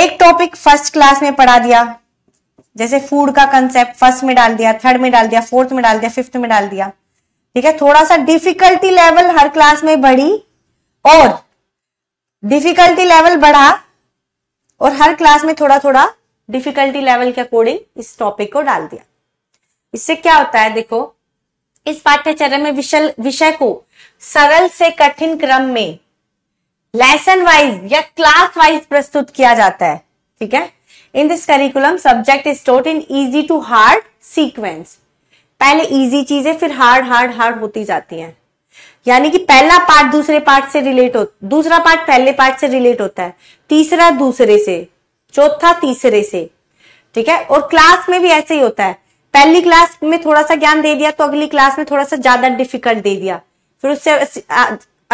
एक टॉपिक फर्स्ट क्लास में पढ़ा दिया जैसे फूड का कंसेप्ट फर्स्ट में डाल दिया थर्ड में डाल दिया फोर्थ में डाल दिया फिफ्थ में डाल दिया ठीक है थोड़ा सा डिफिकल्टी लेवल हर क्लास में बढ़ी और डिफिकल्टी लेवल बढ़ा और हर क्लास में थोड़ा थोड़ा डिफिकल्टी लेवल के अकॉर्डिंग इस टॉपिक को डाल दिया इससे क्या होता है देखो इस पाठ्यचर्य में विषय विषय को सरल से कठिन क्रम में लेसन वाइज या क्लास वाइज प्रस्तुत किया जाता है ठीक है in this curriculum subject is taught in easy to hard sequence पहले इजी चीजें फिर हार्ड हार्ड हार्ड होती जाती हैं यानी कि पहला पार्ट दूसरे पार्ट से रिलेट हो दूसरा पार्ट पहले पार्ट से रिलेट होता है तीसरा दूसरे से चौथा तीसरे से ठीक है और क्लास में भी ऐसे ही होता है पहली क्लास में थोड़ा सा ज्ञान दे दिया तो अगली क्लास में थोड़ा सा ज्यादा डिफिकल्ट दे दिया फिर उससे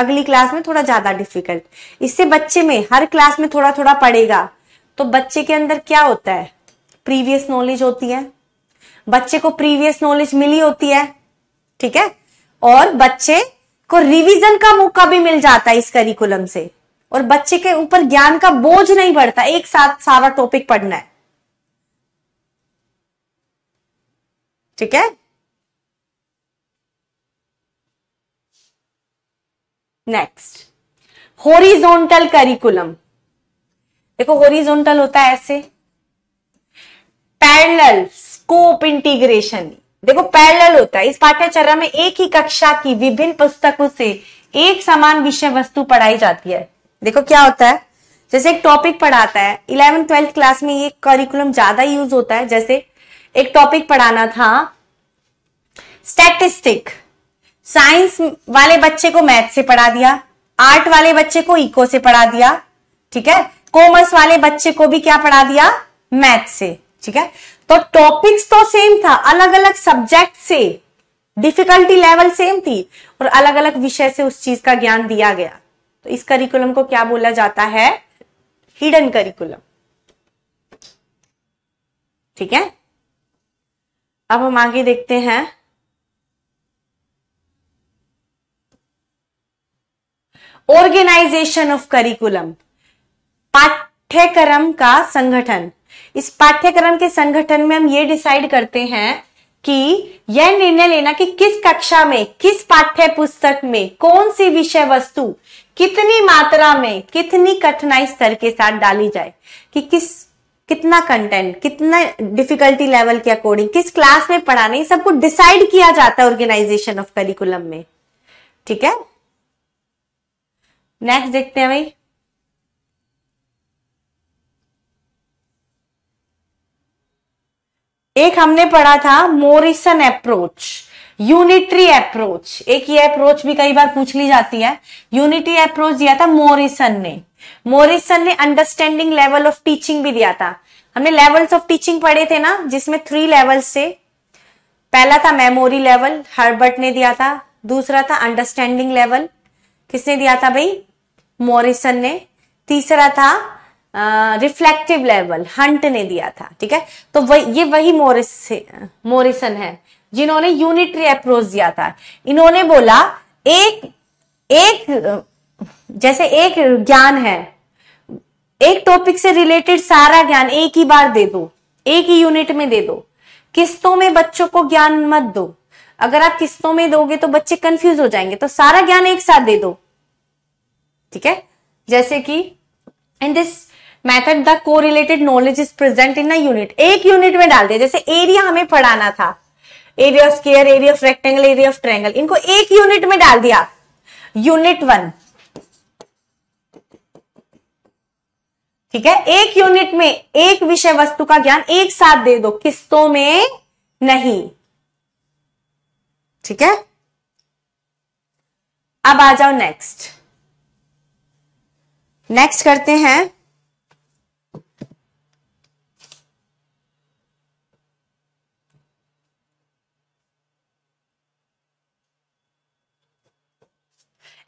अगली क्लास में थोड़ा ज्यादा डिफिकल्ट इससे बच्चे में हर क्लास में थोड़ा थोड़ा पड़ेगा तो बच्चे के अंदर क्या होता है प्रीवियस नॉलेज होती है बच्चे को प्रीवियस नॉलेज मिली होती है ठीक है और बच्चे को रिवीजन का मौका भी मिल जाता है इस करिकुलम से और बच्चे के ऊपर ज्ञान का बोझ नहीं बढ़ता एक साथ सारा टॉपिक पढ़ना है ठीक है नेक्स्ट होरिजोनटल करिकुलम देखो होरिजोनटल होता है ऐसे पैरेलल स्कोप इंटीग्रेशन देखो पैरेलल होता है इस पाठ्यचर्या में एक ही कक्षा की विभिन्न पुस्तकों से एक समान विषय वस्तु पढ़ाई जाती है देखो क्या होता है जैसे एक टॉपिक पढ़ाता है इलेवन ट्वेल्थ क्लास में ये करिकुलम ज्यादा यूज होता है जैसे एक टॉपिक पढ़ाना था स्टैटिस्टिक साइंस वाले बच्चे को मैथ से पढ़ा दिया आर्ट वाले बच्चे को इको से पढ़ा दिया ठीक है कॉमर्स वाले बच्चे को भी क्या पढ़ा दिया मैथ से ठीक है तो टॉपिक्स तो सेम था अलग अलग सब्जेक्ट से डिफिकल्टी लेवल सेम थी और अलग अलग विषय से उस चीज का ज्ञान दिया गया तो इस करिकुलम को क्या बोला जाता है हिडन करिकुलम ठीक है अब हम आगे देखते हैं ऑर्गेनाइजेशन ऑफ करिकुलम पाठ्यक्रम का संगठन इस पाठ्यक्रम के संगठन में हम ये डिसाइड करते हैं कि यह निर्णय लेना कि किस कक्षा में किस पाठ्य पुस्तक में कौन सी विषय वस्तु कितनी मात्रा में कितनी कठिनाई स्तर के साथ डाली जाए कि किस कितना कंटेंट कितना डिफिकल्टी लेवल के अकॉर्डिंग किस क्लास में पढ़ाना ये सबको डिसाइड किया जाता है ऑर्गेनाइजेशन ऑफ करिकुलम में ठीक है नेक्स्ट देखते हैं भाई एक हमने पढ़ा था मोरिसन अप्रोच यूनिटरी अप्रोच एक ये अप्रोच भी कई बार पूछ ली जाती है यूनिटी अप्रोच दिया था मोरिसन ने मोरिसन ने अंडरस्टैंडिंग लेवल ऑफ टीचिंग भी दिया था हमने लेवल्स ऑफ टीचिंग पढ़े थे ना जिसमें थ्री लेवल्स से पहला था मेमोरी लेवल हर्बर्ट ने दिया था दूसरा था अंडरस्टैंडिंग लेवल किसने दिया था भाई मोरिसन ने तीसरा था रिफ्लेक्टिव लेवल हंट ने दिया था ठीक है तो वही ये वही मोरिस मोरिसन है जिन्होंने यूनिटरी अप्रोच दिया था इन्होंने बोला एक एक जैसे एक ज्ञान है एक टॉपिक से रिलेटेड सारा ज्ञान एक ही बार दे दो एक ही यूनिट में दे दो किस्तों में बच्चों को ज्ञान मत दो अगर आप किस्तों में दोगे तो बच्चे कंफ्यूज हो जाएंगे तो सारा ज्ञान एक साथ दे दो ठीक है जैसे कि इन दिस मेथड द को related knowledge is present in a unit एक यूनिट में डाल दिया जैसे एरिया हमें पढ़ाना था area of square area of rectangle area of triangle इनको एक यूनिट में डाल दिया यूनिट वन ठीक है एक यूनिट में एक विषय वस्तु का ज्ञान एक साथ दे दो किस्तों में नहीं ठीक है अब आ जाओ नेक्स्ट नेक्स्ट करते हैं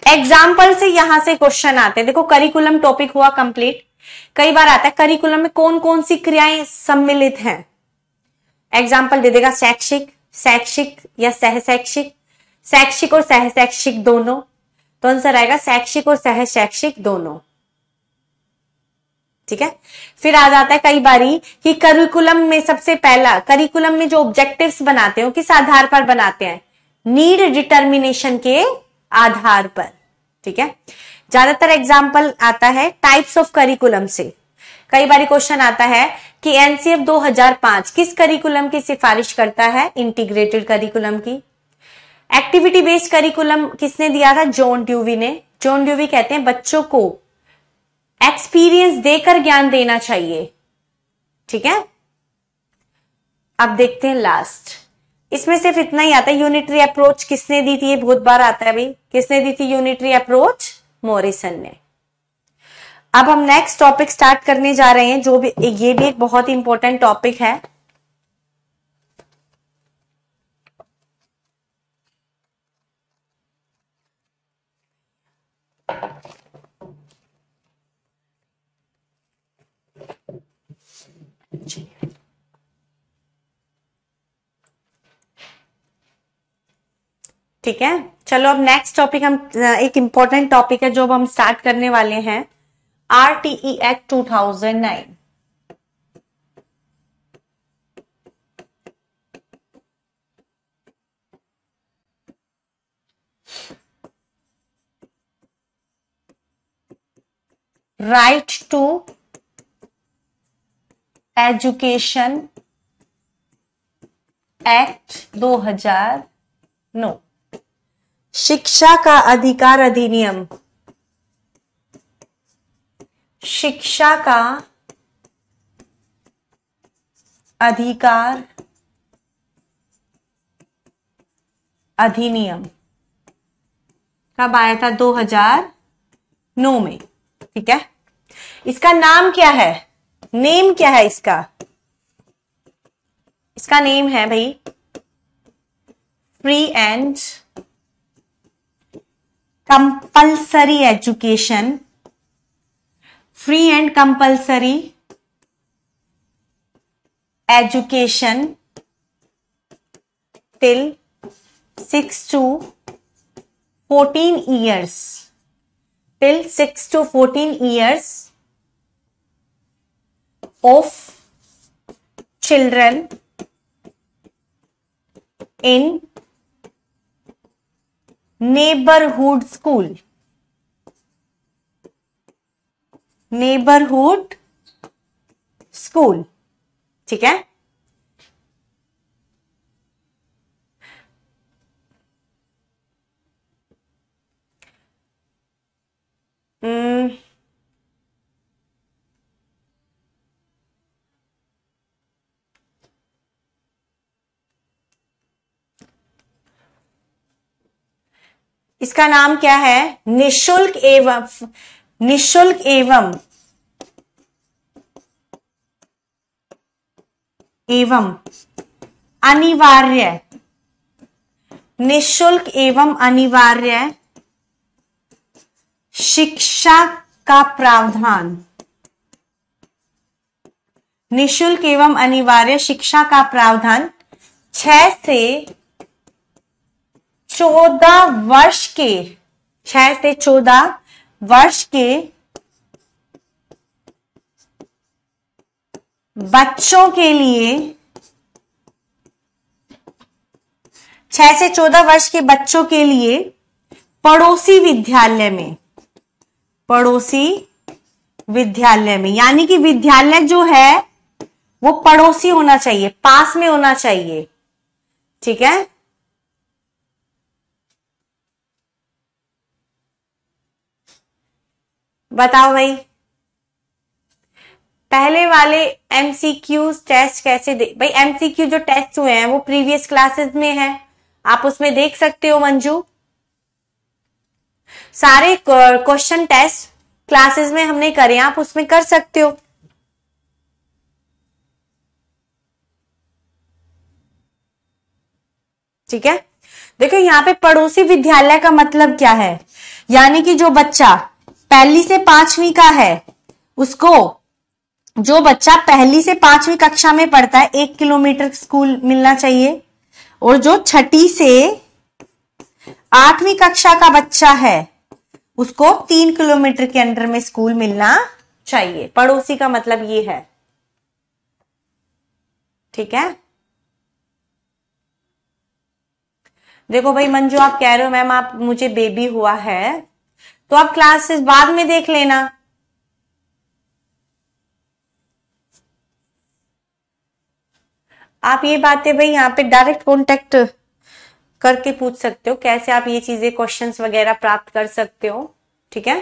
एग्जाम्पल से यहां से क्वेश्चन आते हैं देखो करिकुलम टॉपिक हुआ कंप्लीट कई बार आता है करिकुलम में कौन कौन सी क्रियाएं सम्मिलित हैं एग्जाम्पल दे देगा शैक्षिक शैक्षिक या सहशैक्षिक शैक्षिक और सहशैक्षिक दोनों तो आंसर आएगा शैक्षिक और सहशैक्षिक दोनों ठीक है फिर आ जाता है कई बारी कि करिकुलम में सबसे पहला करिकुलम में जो ऑब्जेक्टिव्स बनाते हैं किस आधार पर बनाते हैं नीड डिटर्मिनेशन के आधार पर ठीक है ज्यादातर एग्जाम्पल आता है टाइप्स ऑफ करिकुलम से कई बार क्वेश्चन आता है कि एनसीएफ 2005 किस करिकुलम की सिफारिश करता है इंटीग्रेटेड करिकुलम की एक्टिविटी बेस्ड करिकुलम किसने दिया था जॉन ड्यूवी ने जॉन ड्यूवी कहते हैं बच्चों को एक्सपीरियंस देकर ज्ञान देना चाहिए ठीक है अब देखते हैं लास्ट इसमें सिर्फ इतना ही आता है यूनिटरी अप्रोच किसने दी थी ये बहुत बार आता है भाई किसने दी थी यूनिटरी अप्रोच मोरिसन ने अब हम नेक्स्ट टॉपिक स्टार्ट करने जा रहे हैं जो भी ये भी एक बहुत ही इंपॉर्टेंट टॉपिक है ठीक है चलो अब नेक्स्ट टॉपिक हम एक इम्पोर्टेंट टॉपिक है जो अब हम स्टार्ट करने वाले हैं R TE act two thousand nine right to education act दो हजार नौ शिक्षा का अधिकार अधिनियम शिक्षा का अधिकार अधिनियम कब आया था 2009 में ठीक है इसका नाम क्या है नेम क्या है इसका इसका नेम है भाई free and compulsory education free and compulsory education till 6 to 14 years till 6 to 14 years of children in neighbourhood school neighbourhood school ठीक है mm. इसका नाम क्या है निशुल्क एवं निशुल्क एवं एवं अनिवार्य निशुल्क एवं अनिवार्य शिक्षा का प्रावधान निशुल्क एवं अनिवार्य शिक्षा का प्रावधान छह से चौदह वर्ष के छह से चौदह वर्ष के बच्चों के लिए छह से चौदह वर्ष के बच्चों के लिए पड़ोसी विद्यालय में पड़ोसी विद्यालय में यानी कि विद्यालय जो है वो पड़ोसी होना चाहिए पास में होना चाहिए ठीक है बताओ भाई पहले वाले एमसीक्यू टेस्ट कैसे दे भाई एमसीक्यू जो टेस्ट हुए हैं वो प्रीवियस क्लासेस में है आप उसमें देख सकते हो मंजू सारे क्वेश्चन टेस्ट क्लासेस में हमने करे आप उसमें कर सकते हो ठीक है देखो यहां पे पड़ोसी विद्यालय का मतलब क्या है यानी कि जो बच्चा पहली से पांचवी का है उसको जो बच्चा पहली से पांचवी कक्षा में पढ़ता है एक किलोमीटर स्कूल मिलना चाहिए और जो छठी से आठवीं कक्षा का बच्चा है उसको तीन किलोमीटर के अंडर में स्कूल मिलना चाहिए पड़ोसी का मतलब ये है ठीक है देखो भाई मंजू आप कह रहे हो मैम आप मुझे बेबी हुआ है तो आप क्लासेस बाद में देख लेना आप ये बातें भाई यहाँ पे डायरेक्ट कॉन्टेक्ट करके पूछ सकते हो कैसे आप ये चीजें क्वेश्चंस वगैरह प्राप्त कर सकते हो ठीक है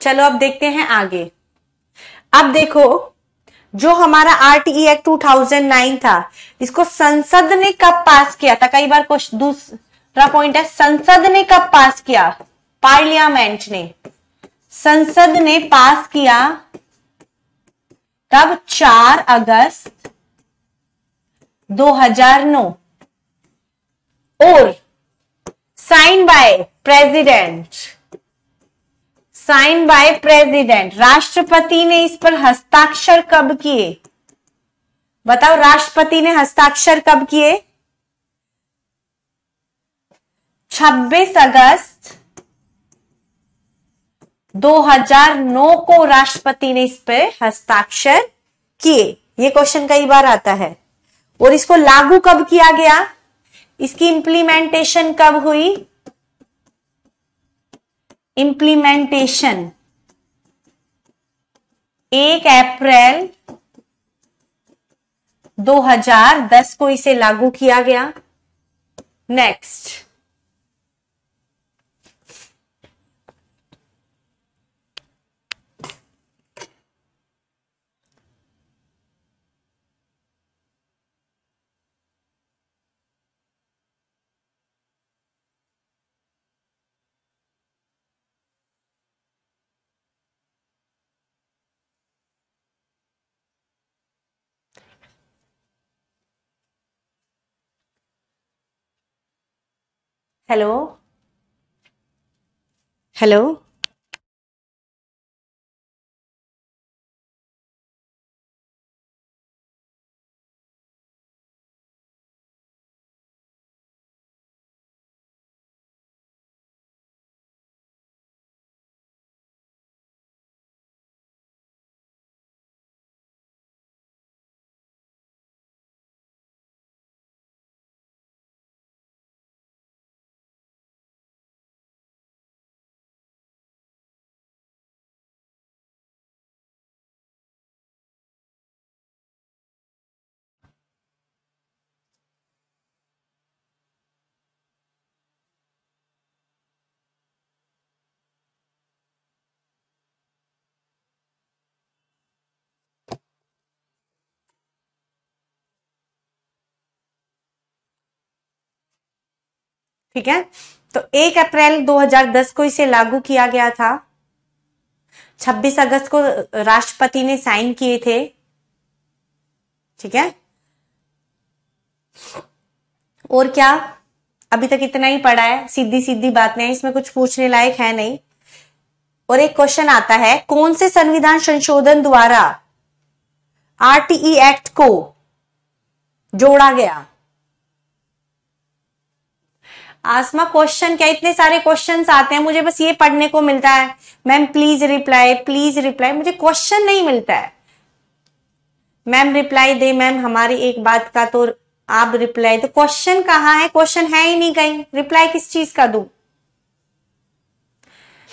चलो अब देखते हैं आगे अब देखो जो हमारा आर टी एक्ट नाइन था इसको संसद ने कब पास किया था कई बार क्वेश्चन दूसरा पॉइंट है संसद ने कब पास किया पार्लियामेंट ने संसद ने पास किया तब चार अगस्त 2009 और sign by president sign by president राष्ट्रपति ने इस पर हस्ताक्षर कब किए बताओ राष्ट्रपति ने हस्ताक्षर कब किए 26 अगस्त 2009 को राष्ट्रपति ने इस पर हस्ताक्षर किए ये क्वेश्चन कई बार आता है और इसको लागू कब किया गया इसकी इंप्लीमेंटेशन कब हुई इंप्लीमेंटेशन एक अप्रैल 2010 को इसे लागू किया गया नेक्स्ट Hello? Hello? ठीक है तो 1 अप्रैल 2010 को इसे लागू किया गया था 26 अगस्त को राष्ट्रपति ने साइन किए थे ठीक है और क्या अभी तक इतना ही पढ़ा है सीधी सीधी बातें हैं इसमें कुछ पूछने लायक है नहीं और एक क्वेश्चन आता है कौन से संविधान संशोधन द्वारा आरटीई एक्ट को जोड़ा गया आसमा क्वेश्चन क्या इतने सारे क्वेश्चन आते हैं मुझे बस ये पढ़ने को मिलता है ma'am please reply please reply मुझे क्वेश्चन नहीं मिलता है मैम रिप्लाई दे मैम हमारी एक बात का तो आप रिप्लाई तो क्वेश्चन कहाँ है क्वेश्चन है ही नहीं कहीं रिप्लाई किस चीज का दू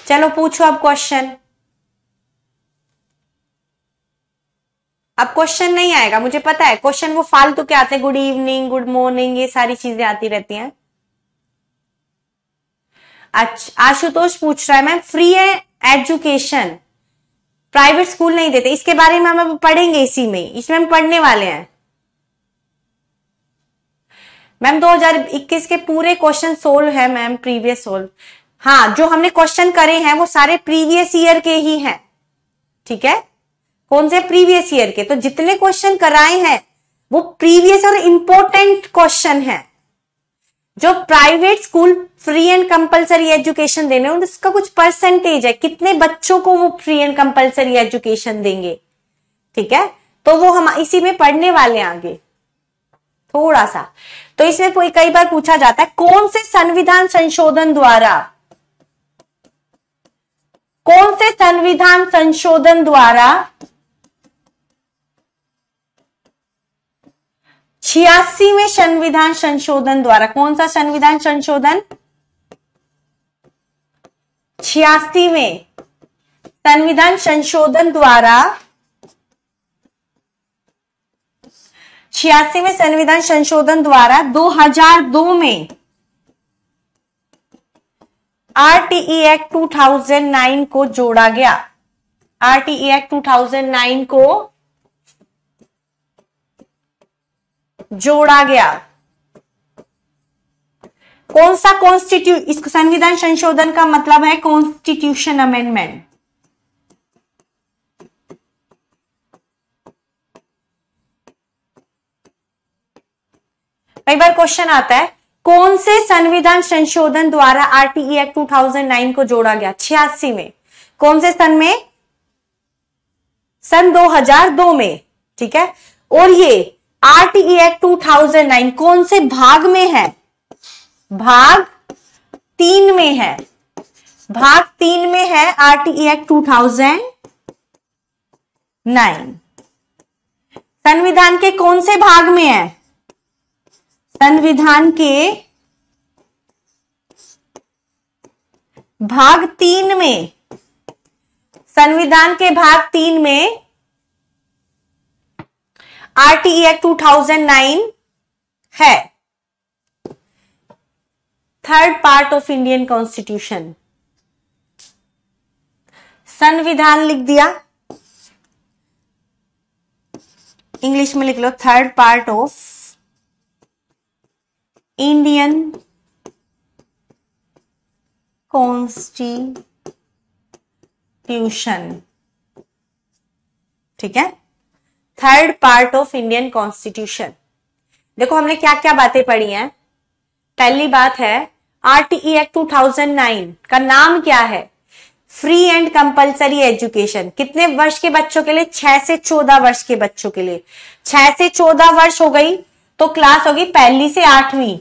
चलो पूछो अब क्वेश्चन अब क्वेश्चन नहीं आएगा मुझे पता है क्वेश्चन वो फालतू के आते हैं गुड इवनिंग गुड मॉर्निंग ये सारी चीजें आती रहती हैं अच्छा आशुतोष पूछ रहा है मैम फ्री है एजुकेशन प्राइवेट स्कूल नहीं देते इसके बारे में हम अब पढ़ेंगे इसी में इसमें हम पढ़ने वाले हैं मैम 2021 के पूरे क्वेश्चन सोल्व है मैम प्रीवियस सोल्व हाँ जो हमने क्वेश्चन करे हैं वो सारे प्रीवियस ईयर के ही हैं ठीक है कौन से प्रीवियस ईयर के तो जितने क्वेश्चन कराए हैं वो प्रीवियस और इंपॉर्टेंट क्वेश्चन है जो private school free and compulsory education देने और उसका कुछ परसेंटेज है कितने बच्चों को वो फ्री एंड कंपलसरी एजुकेशन देंगे ठीक है तो वो हम इसी में पढ़ने वाले आगे थोड़ा सा तो इसमें कई बार पूछा जाता है कौन से संविधान संशोधन द्वारा कौन से संविधान संशोधन द्वारा छियासी में संविधान संशोधन द्वारा कौन सा संविधान संशोधन छियासी में संविधान संशोधन द्वारा छियासी में संविधान संशोधन द्वारा 2002 में आरटीई एक्ट 2009 को जोड़ा गया आरटीई एक्ट 2009 को जोड़ा गया कौन सा कॉन्स्टिट्यू इस संविधान संशोधन का मतलब है कॉन्स्टिट्यूशन अमेंडमेंट कई बार क्वेश्चन आता है कौन से संविधान संशोधन द्वारा आरटीई एक्ट 2009 को जोड़ा गया छियासी में कौन से सन में सन 2002 में ठीक है और ये आरटीई एक्ट 2009 कौन से भाग में है भाग तीन में है भाग तीन में है आरटीई एक्ट 2009 संविधान के कौन से भाग में है संविधान के भाग तीन में संविधान के भाग तीन में आरटीई एक्ट 2009 है third part of Indian constitution संविधान लिख दिया इंग्लिश में लिख लो third part of Indian constitution ठीक है third part of Indian constitution देखो हमने क्या क्या बातें पढ़ी हैं पहली बात है आरटीई एक्ट 2009 का नाम क्या है फ्री एंड कंपलसरी एजुकेशन कितने वर्ष के बच्चों के लिए छह से चौदह वर्ष के बच्चों के लिए छह से चौदह वर्ष हो गई तो क्लास होगी पहली से आठवीं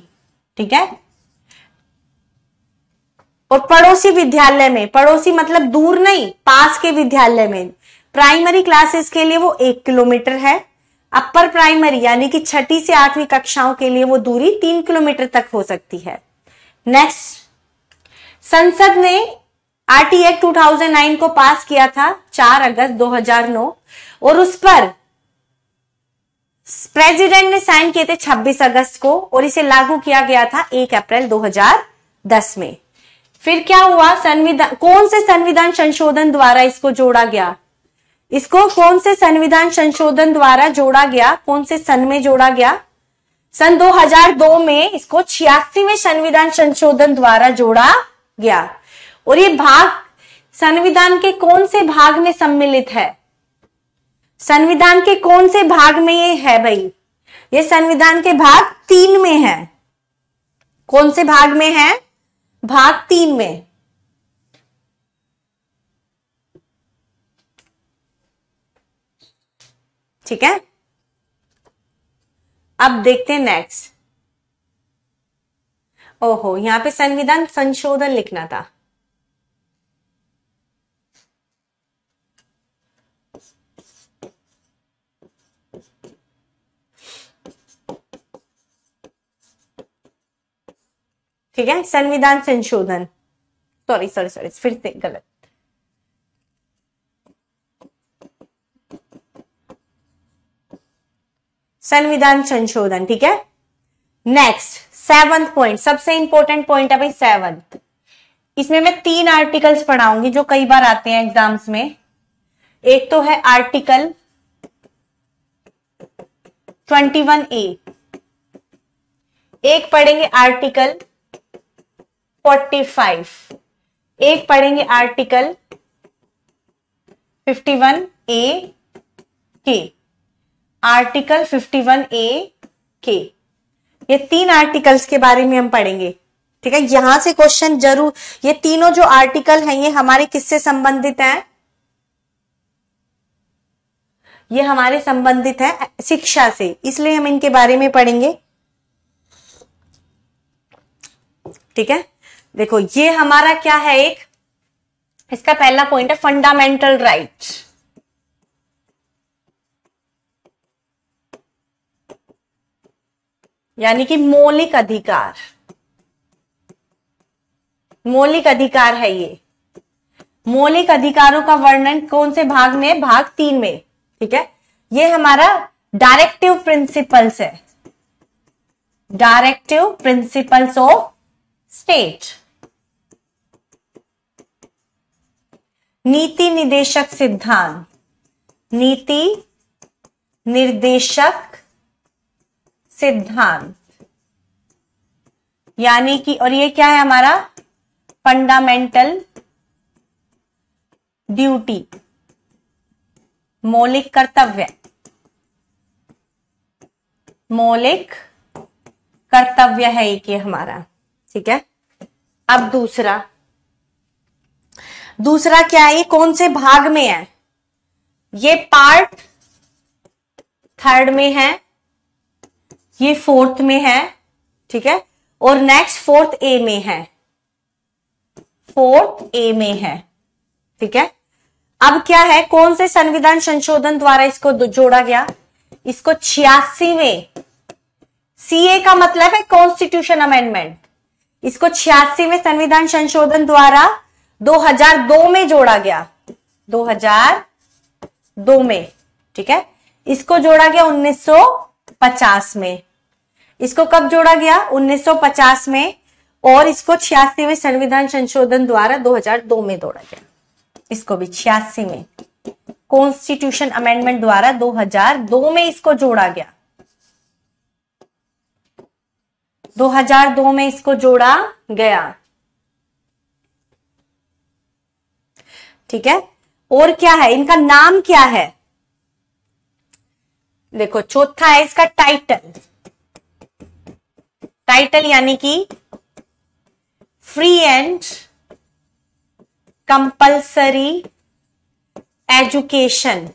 ठीक है और पड़ोसी विद्यालय में पड़ोसी मतलब दूर नहीं पास के विद्यालय में प्राइमरी क्लासेस के लिए वो एक किलोमीटर है अपर प्राइमरी यानी कि छठी से आठवीं कक्षाओं के लिए वो दूरी तीन किलोमीटर तक हो सकती है नेक्स्ट संसद ने आरटी एक्ट 2009 को पास किया था 4 अगस्त 2009 और उस पर प्रेसिडेंट ने साइन किए थे 26 अगस्त को और इसे लागू किया गया था 1 अप्रैल 2010 में फिर क्या हुआ संविधान कौन से संविधान संशोधन द्वारा इसको जोड़ा गया इसको कौन से संविधान संशोधन द्वारा जोड़ा गया कौन से सन में जोड़ा गया सन 2002 में इसको छियासीवें संविधान संशोधन द्वारा जोड़ा गया और ये भाग संविधान के कौन से भाग में सम्मिलित है संविधान के कौन से भाग में ये है भाई ये संविधान के भाग तीन में है कौन से भाग में है भाग तीन में ठीक है अब देखते हैं नेक्स्ट ओहो यहां पे संविधान संशोधन लिखना था ठीक है संविधान संशोधन सॉरी सॉरी सॉरी फिर से गलत संविधान संशोधन ठीक है नेक्स्ट सेवंथ पॉइंट सबसे इंपॉर्टेंट पॉइंट है भाई सेवंथ इसमें मैं तीन आर्टिकल्स पढ़ाऊंगी जो कई बार आते हैं एग्जाम्स में एक तो है आर्टिकल 21 ए एक पढ़ेंगे आर्टिकल 45 एक पढ़ेंगे आर्टिकल 51 ए के आर्टिकल 51 ए के ये तीन आर्टिकल्स के बारे में हम पढ़ेंगे ठीक है यहां से क्वेश्चन जरूर ये तीनों जो आर्टिकल हैं ये हमारे किससे संबंधित हैं ये हमारे संबंधित है शिक्षा से इसलिए हम इनके बारे में पढ़ेंगे ठीक है देखो ये हमारा क्या है एक इसका पहला पॉइंट है फंडामेंटल राइट यानी कि मौलिक अधिकार मौलिक अधिकार है ये मौलिक अधिकारों का वर्णन कौन से भाग में भाग तीन में ठीक है ये हमारा डायरेक्टिव प्रिंसिपल्स है डायरेक्टिव प्रिंसिपल्स ऑफ स्टेट नीति निदेशक सिद्धांत नीति निर्देशक सिद्धांत यानी कि और ये क्या है हमारा फंडामेंटल ड्यूटी मौलिक कर्तव्य मौलिक कर्तव्य है एक ये हमारा ठीक है अब दूसरा दूसरा क्या है ये कौन से भाग में है ये पार्ट थर्ड में है ये फोर्थ में है ठीक है और नेक्स्ट फोर्थ ए में है फोर्थ ए में है ठीक है अब क्या है कौन से संविधान संशोधन द्वारा इसको जोड़ा गया इसको छियासीवें सीए का मतलब है कॉन्स्टिट्यूशन अमेंडमेंट इसको छियासीवें संविधान संशोधन द्वारा 2002 में जोड़ा गया 2002 में ठीक है इसको जोड़ा गया 1950 में इसको कब जोड़ा गया 1950 में और इसको छियासी में संविधान संशोधन द्वारा 2002 में जोड़ा गया इसको भी छियासी में कॉन्स्टिट्यूशन अमेंडमेंट द्वारा 2002 में इसको जोड़ा गया 2002 में इसको जोड़ा गया ठीक है और क्या है इनका नाम क्या है देखो चौथा है इसका टाइटल टाइटल यानी कि फ्री एंड कंपल्सरी एजुकेशन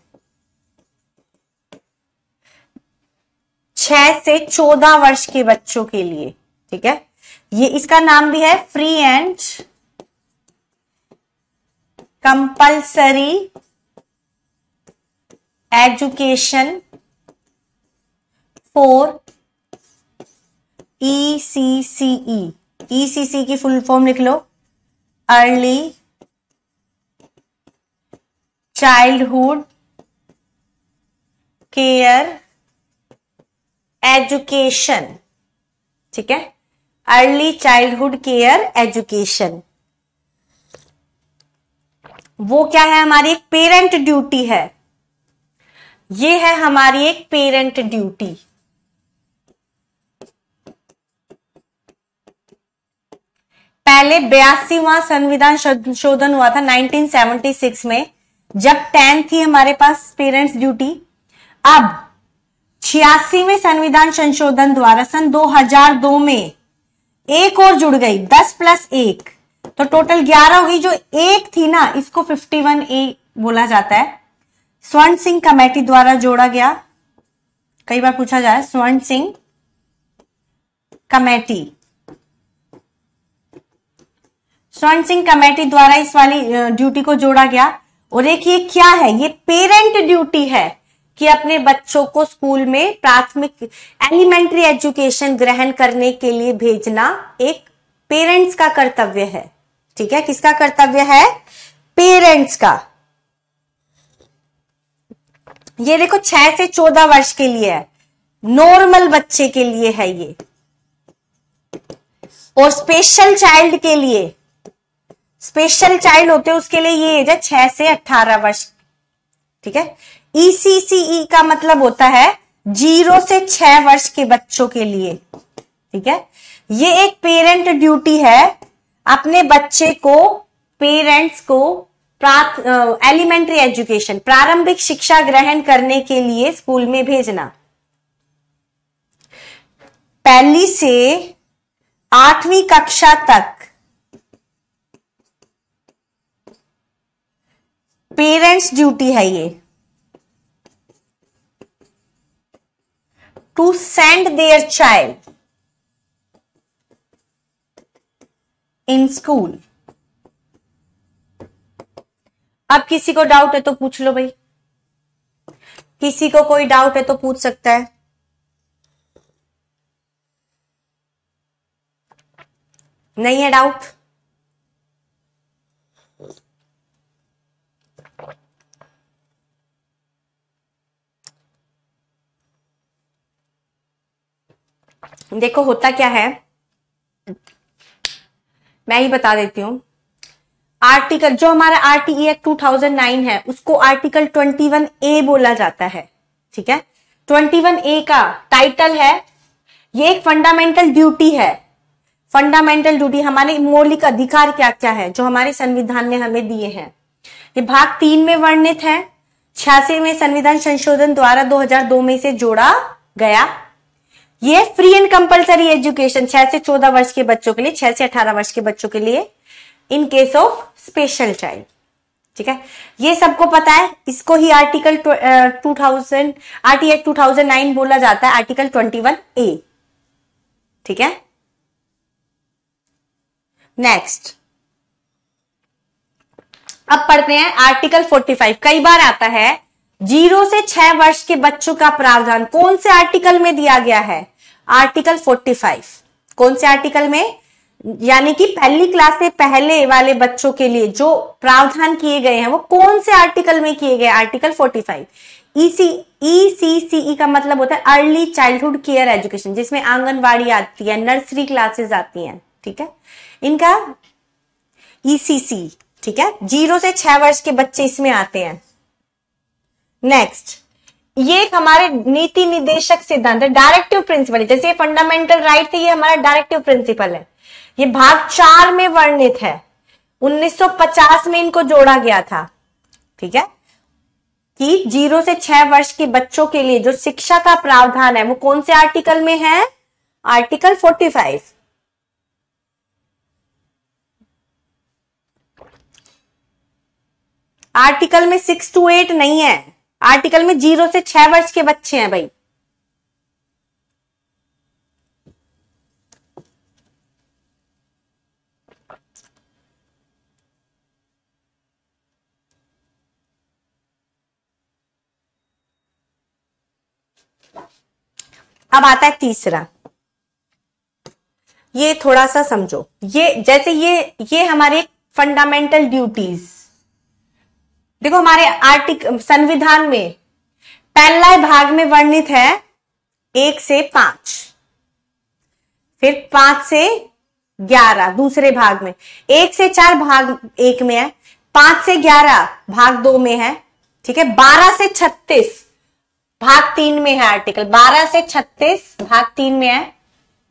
छह से चौदह वर्ष के बच्चों के लिए ठीक है ये इसका नाम भी है free and compulsory education for E C C E E C C की फुल फॉर्म लिख लो अर्ली चाइल्डहुड केयर एजुकेशन ठीक है अर्ली चाइल्डहुड केयर एजुकेशन वो क्या है हमारी एक पेरेंट ड्यूटी है ये है हमारी एक पेरेंट ड्यूटी पहले बयासीवा संविधान संशोधन हुआ था 1976 में जब टेन थी हमारे पास पेरेंट्स ड्यूटी अब में संविधान संशोधन द्वारा सन 2002 में एक और जुड़ गई दस प्लस एक तो टोटल ग्यारह हो गई जो एक थी ना इसको 51 ए बोला जाता है स्वर्ण सिंह कमेटी द्वारा जोड़ा गया कई बार पूछा जाए स्वर्ण सिंह कमेटी स्वर्ण सिंह कमेटी द्वारा इस वाली ड्यूटी को जोड़ा गया और एक ये क्या है ये पेरेंट ड्यूटी है कि अपने बच्चों को स्कूल में प्राथमिक एलिमेंट्री एजुकेशन ग्रहण करने के लिए भेजना एक पेरेंट्स का कर्तव्य है ठीक है किसका कर्तव्य है पेरेंट्स का ये देखो छह से चौदह वर्ष के लिए है नॉर्मल बच्चे के लिए है ये और स्पेशल चाइल्ड के लिए स्पेशल चाइल्ड होते हैं उसके लिए ये एज है छह से अठारह वर्ष ठीक है ईसीसीई e e का मतलब होता है जीरो से छह वर्ष के बच्चों के लिए ठीक है ये एक पेरेंट ड्यूटी है अपने बच्चे को पेरेंट्स को एलिमेंट्री एजुकेशन प्रारंभिक शिक्षा ग्रहण करने के लिए स्कूल में भेजना पहली से आठवीं कक्षा तक पेरेंट्स ड्यूटी है ये to send their child in school अब किसी को डाउट है तो पूछ लो भाई किसी को कोई डाउट है तो पूछ सकता है नहीं है डाउट देखो होता क्या है मैं ही बता देती हूं आर्टिकल जो हमारा आरटीई एक्ट 2009 है उसको आर्टिकल 21 ए बोला जाता है ठीक है 21 ए का टाइटल है ये एक फंडामेंटल ड्यूटी है फंडामेंटल ड्यूटी हमारे मौलिक अधिकार क्या क्या है जो हमारे संविधान ने हमें दिए हैं ये भाग तीन में वर्णित है छियासी में संविधान संशोधन द्वारा 2002 में इसे जोड़ा गया ये फ्री एंड कंपलसरी एजुकेशन छह से चौदह वर्ष के बच्चों के लिए छह से अठारह वर्ष के बच्चों के लिए in case of special child ठीक है ये सबको पता है इसको ही article two thousand R T act two thousand nine बोला जाता है आर्टिकल ट्वेंटी वन ए ठीक है नेक्स्ट अब पढ़ते हैं आर्टिकल फोर्टी फाइव कई बार आता है जीरो से छह वर्ष के बच्चों का प्रावधान कौन से आर्टिकल में दिया गया है आर्टिकल 45 कौन से आर्टिकल में यानी कि पहली क्लास से पहले वाले बच्चों के लिए जो प्रावधान किए गए हैं वो कौन से आर्टिकल में किए गए article 45 five ECCE e e e का मतलब होता है अर्ली चाइल्डहुड केयर एजुकेशन जिसमें आंगनबाड़ी आती है नर्सरी क्लासेस आती हैं ठीक है इनका ईसीसी ठीक है जीरो से छह वर्ष के बच्चे इसमें आते हैं नेक्स्ट ये एक हमारे नीति निदेशक सिद्धांत है डायरेक्टिव प्रिंसिपल जैसे ये फंडामेंटल राइट थे ये हमारा डायरेक्टिव प्रिंसिपल है ये भाग चार में वर्णित है 1950 में इनको जोड़ा गया था ठीक है कि जीरो से छह वर्ष के बच्चों के लिए जो शिक्षा का प्रावधान है वो कौन से आर्टिकल में है आर्टिकल 45 आर्टिकल में सिक्स टू एट नहीं है आर्टिकल में जीरो से छह वर्ष के बच्चे हैं भाई अब आता है तीसरा ये थोड़ा सा समझो ये जैसे ये ये हमारे फंडामेंटल ड्यूटीज देखो हमारे आर्टिक संविधान में पहला भाग में वर्णित है एक से पांच फिर पांच से ग्यारह दूसरे भाग में एक से चार भाग एक में है पांच से ग्यारह भाग दो में है ठीक है बारह से छत्तीस भाग तीन में है आर्टिकल बारह से छत्तीस भाग तीन में है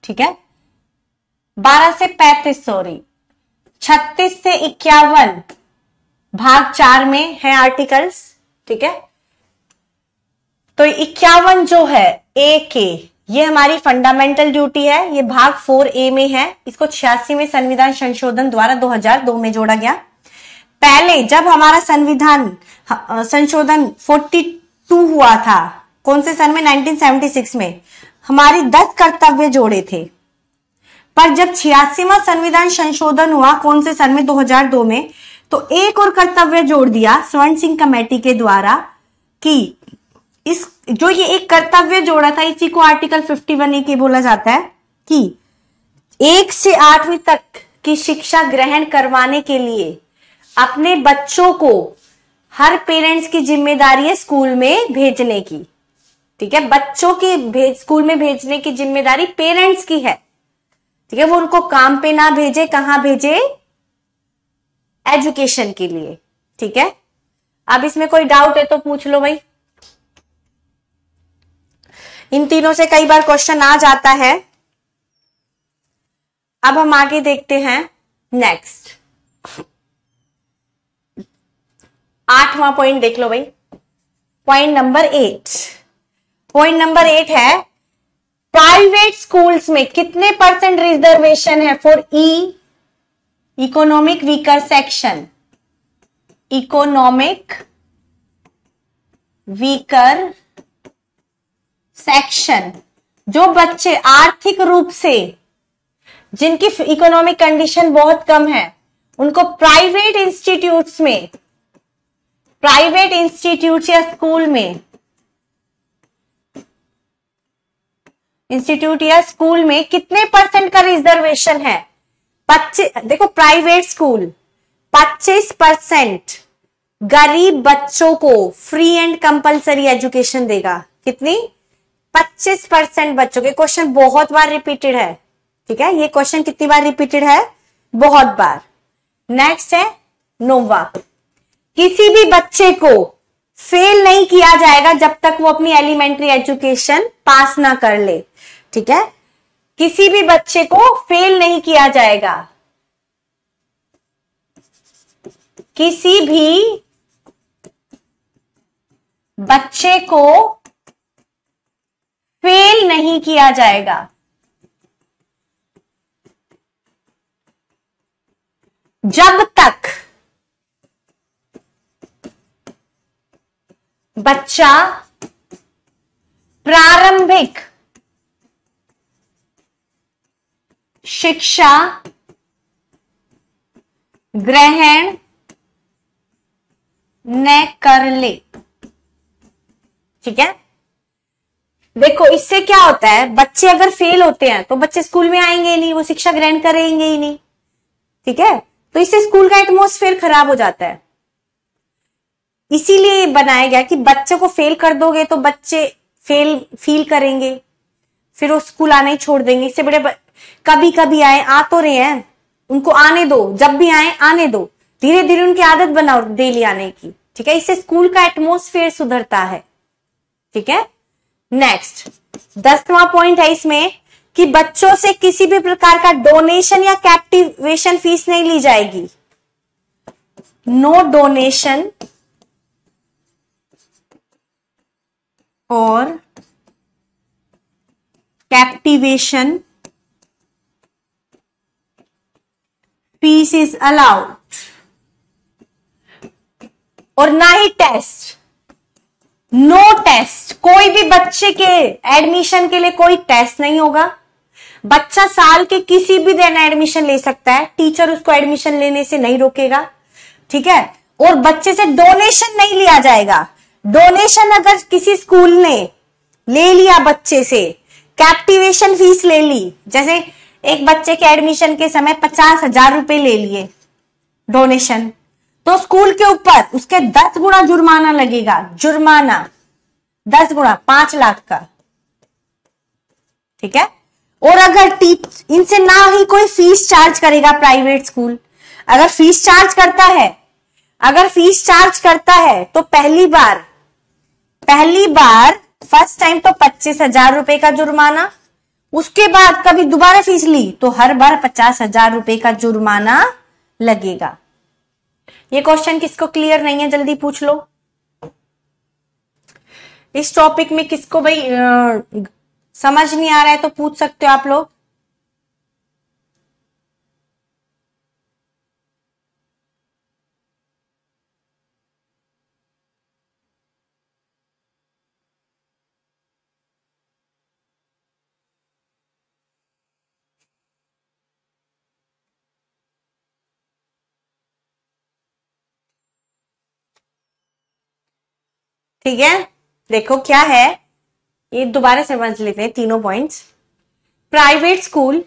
ठीक है बारह से पैंतीस सॉरी छत्तीस से इक्यावन भाग चार में है आर्टिकल्स ठीक है तो इक्यावन जो है ए के ये हमारी फंडामेंटल ड्यूटी है ये भाग फोर ए में है इसको छियासी में संविधान संशोधन द्वारा 2002 में जोड़ा गया पहले जब हमारा संविधान संशोधन 42 हुआ था कौन से सन में 1976 में हमारी 10 कर्तव्य जोड़े थे पर जब छियासीवा संविधान संशोधन हुआ कौन से सन में 2002 में तो एक और कर्तव्य जोड़ दिया स्वर्ण सिंह कमेटी के द्वारा कि इस जो ये एक कर्तव्य जोड़ा था इसी को आर्टिकल 51 ए के बोला जाता है कि एक से आठवीं तक की शिक्षा ग्रहण करवाने के लिए अपने बच्चों को हर पेरेंट्स की जिम्मेदारी है स्कूल में भेजने की ठीक है बच्चों की भेज स्कूल में भेजने की जिम्मेदारी पेरेंट्स की है ठीक है वो उनको काम पे ना भेजे कहां भेजे एजुकेशन के लिए ठीक है अब इसमें कोई डाउट है तो पूछ लो भाई इन तीनों से कई बार क्वेश्चन आ जाता है अब हम आगे देखते हैं नेक्स्ट आठवां पॉइंट देख लो भाई point number eight point number eight है प्राइवेट स्कूल्स में कितने परसेंट रिजर्वेशन है for E e economic weaker section economic weaker section जो बच्चे आर्थिक रूप से जिनकी इकोनॉमिक कंडीशन बहुत कम है उनको प्राइवेट इंस्टीट्यूट्स में प्राइवेट इंस्टीट्यूट या स्कूल में इंस्टीट्यूट या स्कूल में कितने परसेंट का रिजर्वेशन है 25 देखो प्राइवेट स्कूल पच्चीस परसेंट गरीब बच्चों को फ्री एंड कंपलसरी एजुकेशन देगा कितनी पच्चीस परसेंट बच्चों के क्वेश्चन बहुत बार रिपीटेड है ठीक है ये क्वेश्चन कितनी बार रिपीटेड है बहुत बार नेक्स्ट है नोवा किसी भी बच्चे को फेल नहीं किया जाएगा जब तक वो अपनी एलिमेंट्री एजुकेशन पास ना कर ले ठीक है किसी भी बच्चे को फेल नहीं किया जाएगा किसी भी बच्चे को फेल नहीं किया जाएगा जब तक बच्चा प्रारंभिक शिक्षा ग्रहण न कर ले ठीक है देखो इससे क्या होता है बच्चे अगर फेल होते हैं तो बच्चे स्कूल में आएंगे ही नहीं वो शिक्षा ग्रहण करेंगे ही नहीं ठीक है तो इससे स्कूल का एटमोसफेयर खराब हो जाता है इसीलिए बनाया गया कि बच्चों को फेल कर दोगे तो बच्चे फेल फील करेंगे फिर वो स्कूल आना ही छोड़ देंगे इससे बड़े कभी कभी आए आ तो रहे हैं उनको आने दो जब भी आए आने दो धीरे धीरे उनकी आदत बनाओ डेली आने की ठीक है इससे स्कूल का एटमोस्फेयर सुधरता है ठीक है नेक्स्ट दसवां पॉइंट है इसमें कि बच्चों से किसी भी प्रकार का डोनेशन या कैप्टिवेशन फीस नहीं ली जाएगी नो डोनेशन और कैप्टिवेशन पीस इज अलाउड और ना ही टेस्ट नो टेस्ट कोई भी बच्चे के एडमिशन के लिए कोई टेस्ट नहीं होगा बच्चा साल के किसी भी दिन एडमिशन ले सकता है टीचर उसको एडमिशन लेने से नहीं रोकेगा ठीक है और बच्चे से डोनेशन नहीं लिया जाएगा डोनेशन अगर किसी स्कूल ने ले लिया बच्चे से कैप्टिवेशन फीस ले ली जैसे एक बच्चे के एडमिशन के समय पचास हजार रुपए ले लिए डोनेशन तो स्कूल के ऊपर उसके दस गुना जुर्माना लगेगा जुर्माना दस गुना पांच लाख का ठीक है और अगर टीच इनसे ना ही कोई फीस चार्ज करेगा प्राइवेट स्कूल अगर फीस चार्ज करता है अगर फीस चार्ज करता है तो पहली बार पहली बार फर्स्ट टाइम तो पच्चीस हजार रुपए का जुर्माना उसके बाद कभी दोबारा फीस ली तो हर बार पचास हजार रुपए का जुर्माना लगेगा ये क्वेश्चन किसको क्लियर नहीं है जल्दी पूछ लो इस टॉपिक में किसको भाई समझ नहीं आ रहा है तो पूछ सकते हो आप लोग ठीक है देखो क्या है ये दोबारा से समझ लेते हैं तीनों पॉइंट्स प्राइवेट स्कूल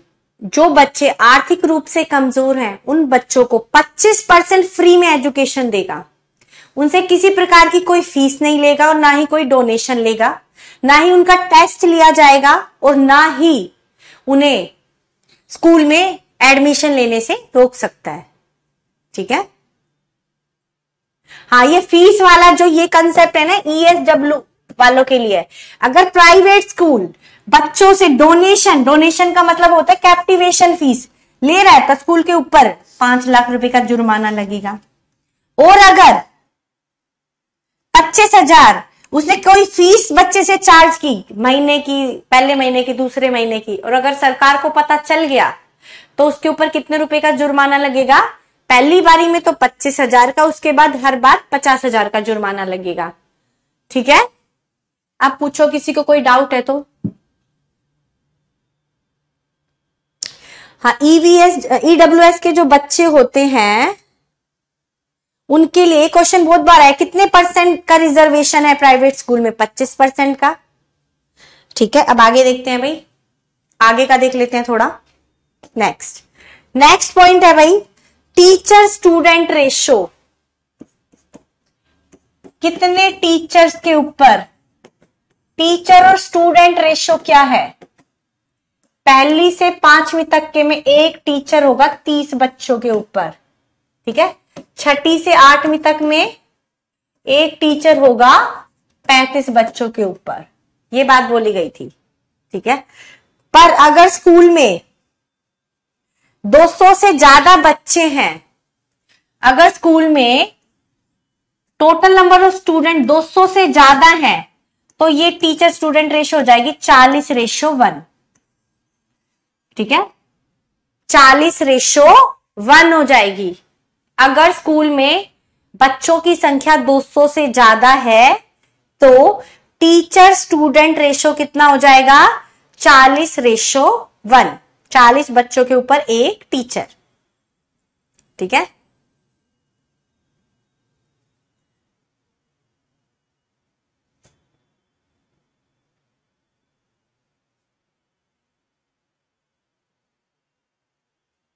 जो बच्चे आर्थिक रूप से कमजोर हैं उन बच्चों को 25 परसेंट फ्री में एजुकेशन देगा उनसे किसी प्रकार की कोई फीस नहीं लेगा और ना ही कोई डोनेशन लेगा ना ही उनका टेस्ट लिया जाएगा और ना ही उन्हें स्कूल में एडमिशन लेने से रोक सकता है ठीक है हाँ ये फीस वाला जो ये कंसेप्ट है ना ईएसडब्ल्यू e वालों के लिए अगर प्राइवेट स्कूल बच्चों से डोनेशन डोनेशन का मतलब होता है कैप्टिवेशन फीस ले रहा है तो स्कूल के ऊपर पांच लाख रुपए का जुर्माना लगेगा और अगर पच्चीस हजार उसने कोई फीस बच्चे से चार्ज की महीने की पहले महीने की दूसरे महीने की और अगर सरकार को पता चल गया तो उसके ऊपर कितने रुपए का जुर्माना लगेगा पहली बारी में तो पच्चीस हजार का उसके बाद हर बार पचास हजार का जुर्माना लगेगा ठीक है आप पूछो किसी को कोई डाउट है तो हाँ ईवीएस ईडब्ल्यू एस के जो बच्चे होते हैं उनके लिए क्वेश्चन बहुत बार है कितने परसेंट का रिजर्वेशन है प्राइवेट स्कूल में पच्चीस परसेंट का ठीक है अब आगे देखते हैं भाई आगे का देख लेते हैं थोड़ा नेक्स्ट नेक्स्ट पॉइंट है भाई टीचर स्टूडेंट रेशो कितने टीचर्स के ऊपर टीचर और स्टूडेंट रेशो क्या है पहली से पांचवी तक के में एक टीचर होगा तीस बच्चों के ऊपर ठीक है छठी से आठवीं तक में एक टीचर होगा पैंतीस बच्चों के ऊपर ये बात बोली गई थी ठीक है पर अगर स्कूल में 200 से ज्यादा बच्चे हैं अगर स्कूल में टोटल नंबर ऑफ स्टूडेंट 200 से ज्यादा है तो ये टीचर स्टूडेंट रेशियो हो जाएगी 40 रेशो वन ठीक है 40 रेशो वन हो जाएगी अगर स्कूल में बच्चों की संख्या 200 से ज्यादा है तो टीचर स्टूडेंट रेशो कितना हो जाएगा 40 रेशो वन चालीस बच्चों के ऊपर एक टीचर ठीक है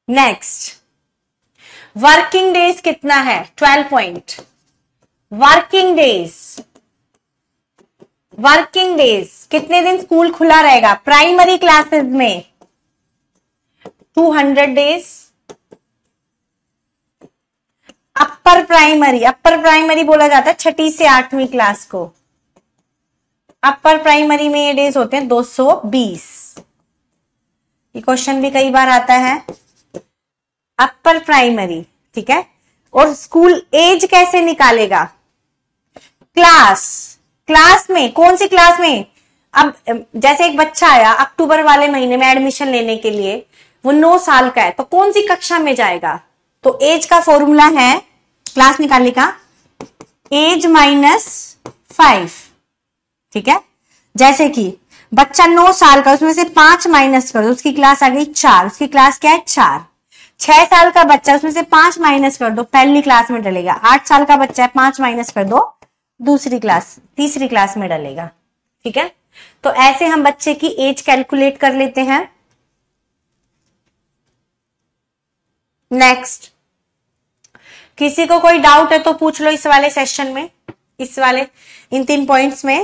नेक्स्ट वर्किंग डेज कितना है twelve point working days working days कितने दिन स्कूल खुला रहेगा प्राइमरी क्लासेस में 200 days upper primary upper primary बोला जाता है छठी से आठवीं क्लास को अपर प्राइमरी में ये डेज होते हैं 220 ये क्वेश्चन भी कई बार आता है अपर प्राइमरी ठीक है और स्कूल एज कैसे निकालेगा क्लास क्लास में कौन सी क्लास में अब जैसे एक बच्चा आया अक्टूबर वाले महीने में एडमिशन लेने के लिए वो नौ साल का है तो कौन सी कक्षा में जाएगा तो एज का फॉर्मूला है क्लास निकालने का एज माइनस फाइव ठीक है जैसे कि बच्चा नौ साल का उसमें से पांच माइनस कर दो उसकी क्लास आ गई चार उसकी क्लास क्या है चार छह साल का बच्चा उसमें से पांच माइनस कर दो पहली क्लास में डलेगा आठ साल का बच्चा है पांच माइनस कर दो दूसरी क्लास तीसरी क्लास में डलेगा ठीक है तो ऐसे हम बच्चे की एज कैलकुलेट कर लेते हैं नेक्स्ट किसी को कोई डाउट है तो पूछ लो इस वाले सेशन में इस वाले इन तीन पॉइंट्स में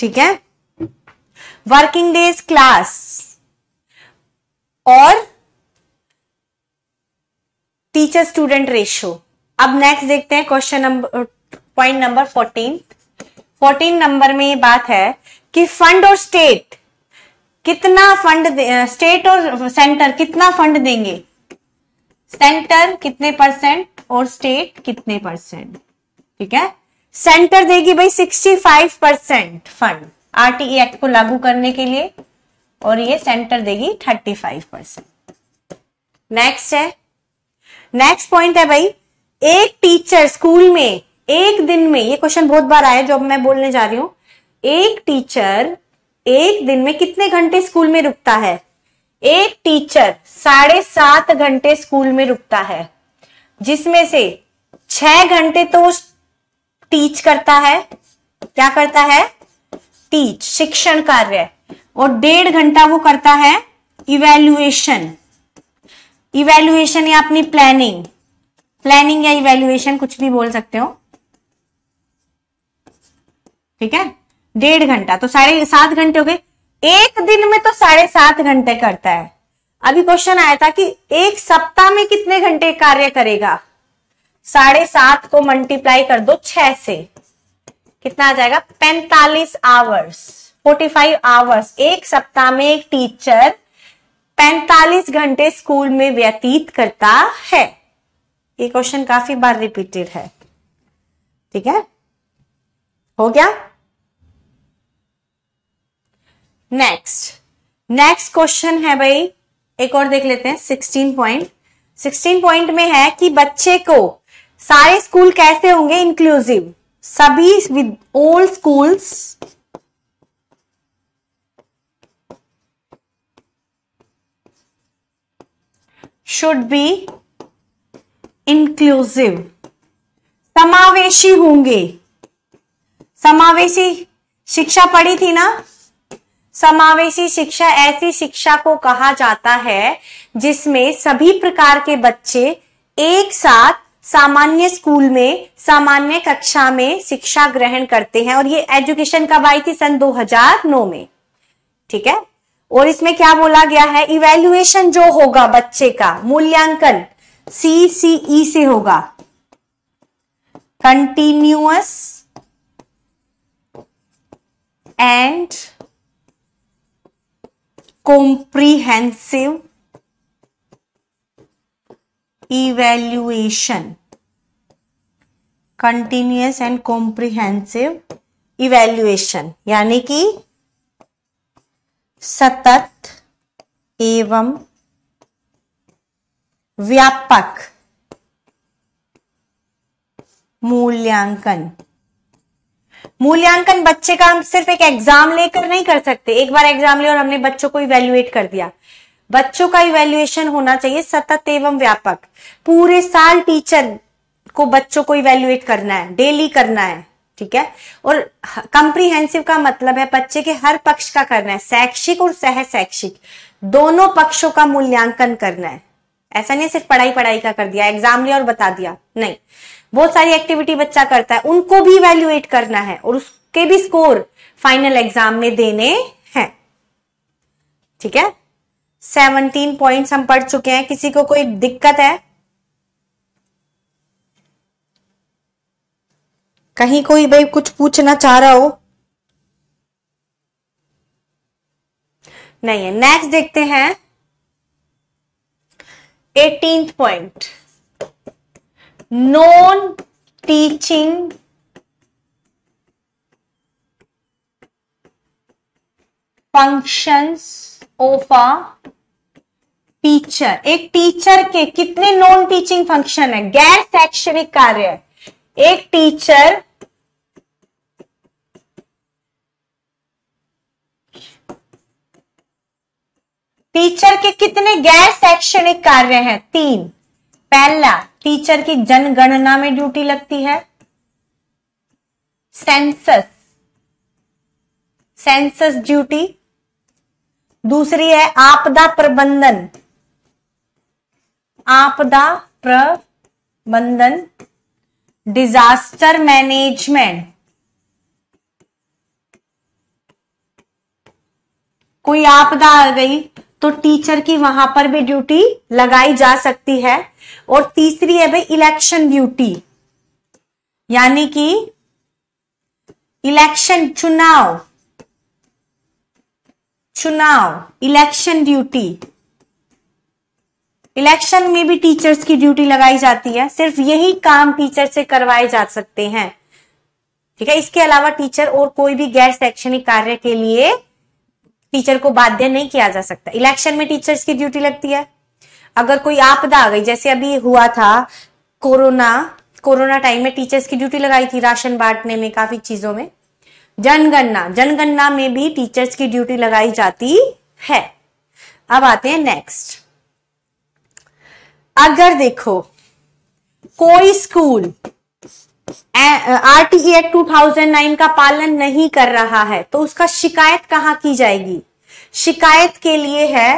ठीक है वर्किंग डेज क्लास और टीचर स्टूडेंट रेशियो अब नेक्स्ट देखते हैं question number point number fourteen fourteen number में ये बात है कि फंड और स्टेट कितना फंड स्टेट और सेंटर कितना फंड देंगे सेंटर कितने परसेंट और स्टेट कितने परसेंट ठीक है सेंटर देगी भाई 65 परसेंट फंड आरटीई एक्ट को लागू करने के लिए और ये सेंटर देगी 35 परसेंट नेक्स्ट है नेक्स्ट पॉइंट है भाई एक टीचर स्कूल में एक दिन में ये क्वेश्चन बहुत बार आया जो अब मैं बोलने जा रही हूं एक टीचर एक दिन में कितने घंटे स्कूल में रुकता है एक टीचर साढ़े सात घंटे स्कूल में रुकता है जिसमें से छह घंटे तो उस टीच करता है क्या करता है टीच शिक्षण कार्य और डेढ़ घंटा वो करता है इवेल्युएशन इवेल्युएशन या अपनी प्लानिंग प्लानिंग या इवेल्युएशन कुछ भी बोल सकते हो ठीक है डेढ़ घंटा तो साढ़े सात घंटे हो गए एक दिन में तो साढ़े सात घंटे करता है अभी क्वेश्चन आया था कि एक सप्ताह में कितने घंटे कार्य करेगा साढ़े सात को मल्टीप्लाई कर दो छह से कितना आ जाएगा पैंतालीस आवर्स फोर्टी फाइव आवर्स एक सप्ताह में एक टीचर पैंतालीस घंटे स्कूल में व्यतीत करता है ये क्वेश्चन काफी बार रिपीटेड है ठीक है हो गया नेक्स्ट नेक्स्ट क्वेश्चन है भाई एक और देख लेते हैं सिक्सटीन पॉइंट सिक्सटीन पॉइंट में है कि बच्चे को सारे स्कूल कैसे होंगे इंक्लूसिव सभी with old schools should be inclusive समावेशी होंगे समावेशी शिक्षा पढ़ी थी ना समावेशी शिक्षा ऐसी शिक्षा को कहा जाता है जिसमें सभी प्रकार के बच्चे एक साथ सामान्य स्कूल में सामान्य कक्षा में शिक्षा ग्रहण करते हैं और ये एजुकेशन कब आई थी सन 2009 में ठीक है और इसमें क्या बोला गया है इवेल्युएशन जो होगा बच्चे का मूल्यांकन सी ई e से होगा continuous and comprehensive evaluation continuous and comprehensive evaluation यानी कि सतत एवं व्यापक मूल्यांकन मूल्यांकन बच्चे का हम सिर्फ एक एग्जाम लेकर नहीं कर सकते एक बार एग्जाम ले और हमने बच्चों को इवेल्युएट कर दिया बच्चों का इवेल्युएशन होना चाहिए सतत एवं व्यापक पूरे साल टीचर को बच्चों को इवेल्युएट करना है डेली करना है ठीक है और कंप्रीहेंसिव का मतलब है बच्चे के हर पक्ष का करना है शैक्षिक और सह शैक्षिक दोनों पक्षों का मूल्यांकन करना है ऐसा नहीं सिर्फ पढ़ाई पढ़ाई का कर दिया एग्जाम लिया और बता दिया नहीं बहुत सारी एक्टिविटी बच्चा करता है उनको भी इवेल्युएट करना है और उसके भी स्कोर फाइनल एग्जाम में देने हैं ठीक है सेवनटीन पॉइंट्स हम पढ़ चुके हैं किसी को कोई दिक्कत है कहीं कोई भाई कुछ पूछना चाह रहा हो नहीं है नेक्स्ट देखते हैं eighteen point non teaching functions of a teacher एक टीचर के कितने नॉन टीचिंग फंक्शन है गैर शैक्षणिक कार्य एक टीचर टीचर के कितने गैर शैक्षणिक कार्य हैं तीन पहला टीचर की जनगणना में ड्यूटी लगती है सेंसस सेंसस ड्यूटी दूसरी है आपदा प्रबंधन आपदा प्रबंधन डिजास्टर मैनेजमेंट कोई आपदा आ गई तो टीचर की वहां पर भी ड्यूटी लगाई जा सकती है और तीसरी है भाई इलेक्शन ड्यूटी यानी कि इलेक्शन चुनाव चुनाव इलेक्शन ड्यूटी इलेक्शन में भी टीचर्स की ड्यूटी लगाई जाती है सिर्फ यही काम टीचर से करवाए जा सकते हैं ठीक है इसके अलावा टीचर और कोई भी गैर शैक्षणिक कार्य के लिए टीचर को बाध्य नहीं किया जा सकता इलेक्शन में टीचर्स की ड्यूटी लगती है अगर कोई आपदा आ गई जैसे अभी हुआ था कोरोना कोरोना टाइम में टीचर्स की ड्यूटी लगाई थी राशन बांटने में काफी चीजों में जनगणना जनगणना में भी टीचर्स की ड्यूटी लगाई जाती है अब आते हैं नेक्स्ट अगर देखो कोई school R E act nine का पालन नहीं कर रहा है तो उसका शिकायत कहां की जाएगी शिकायत के लिए है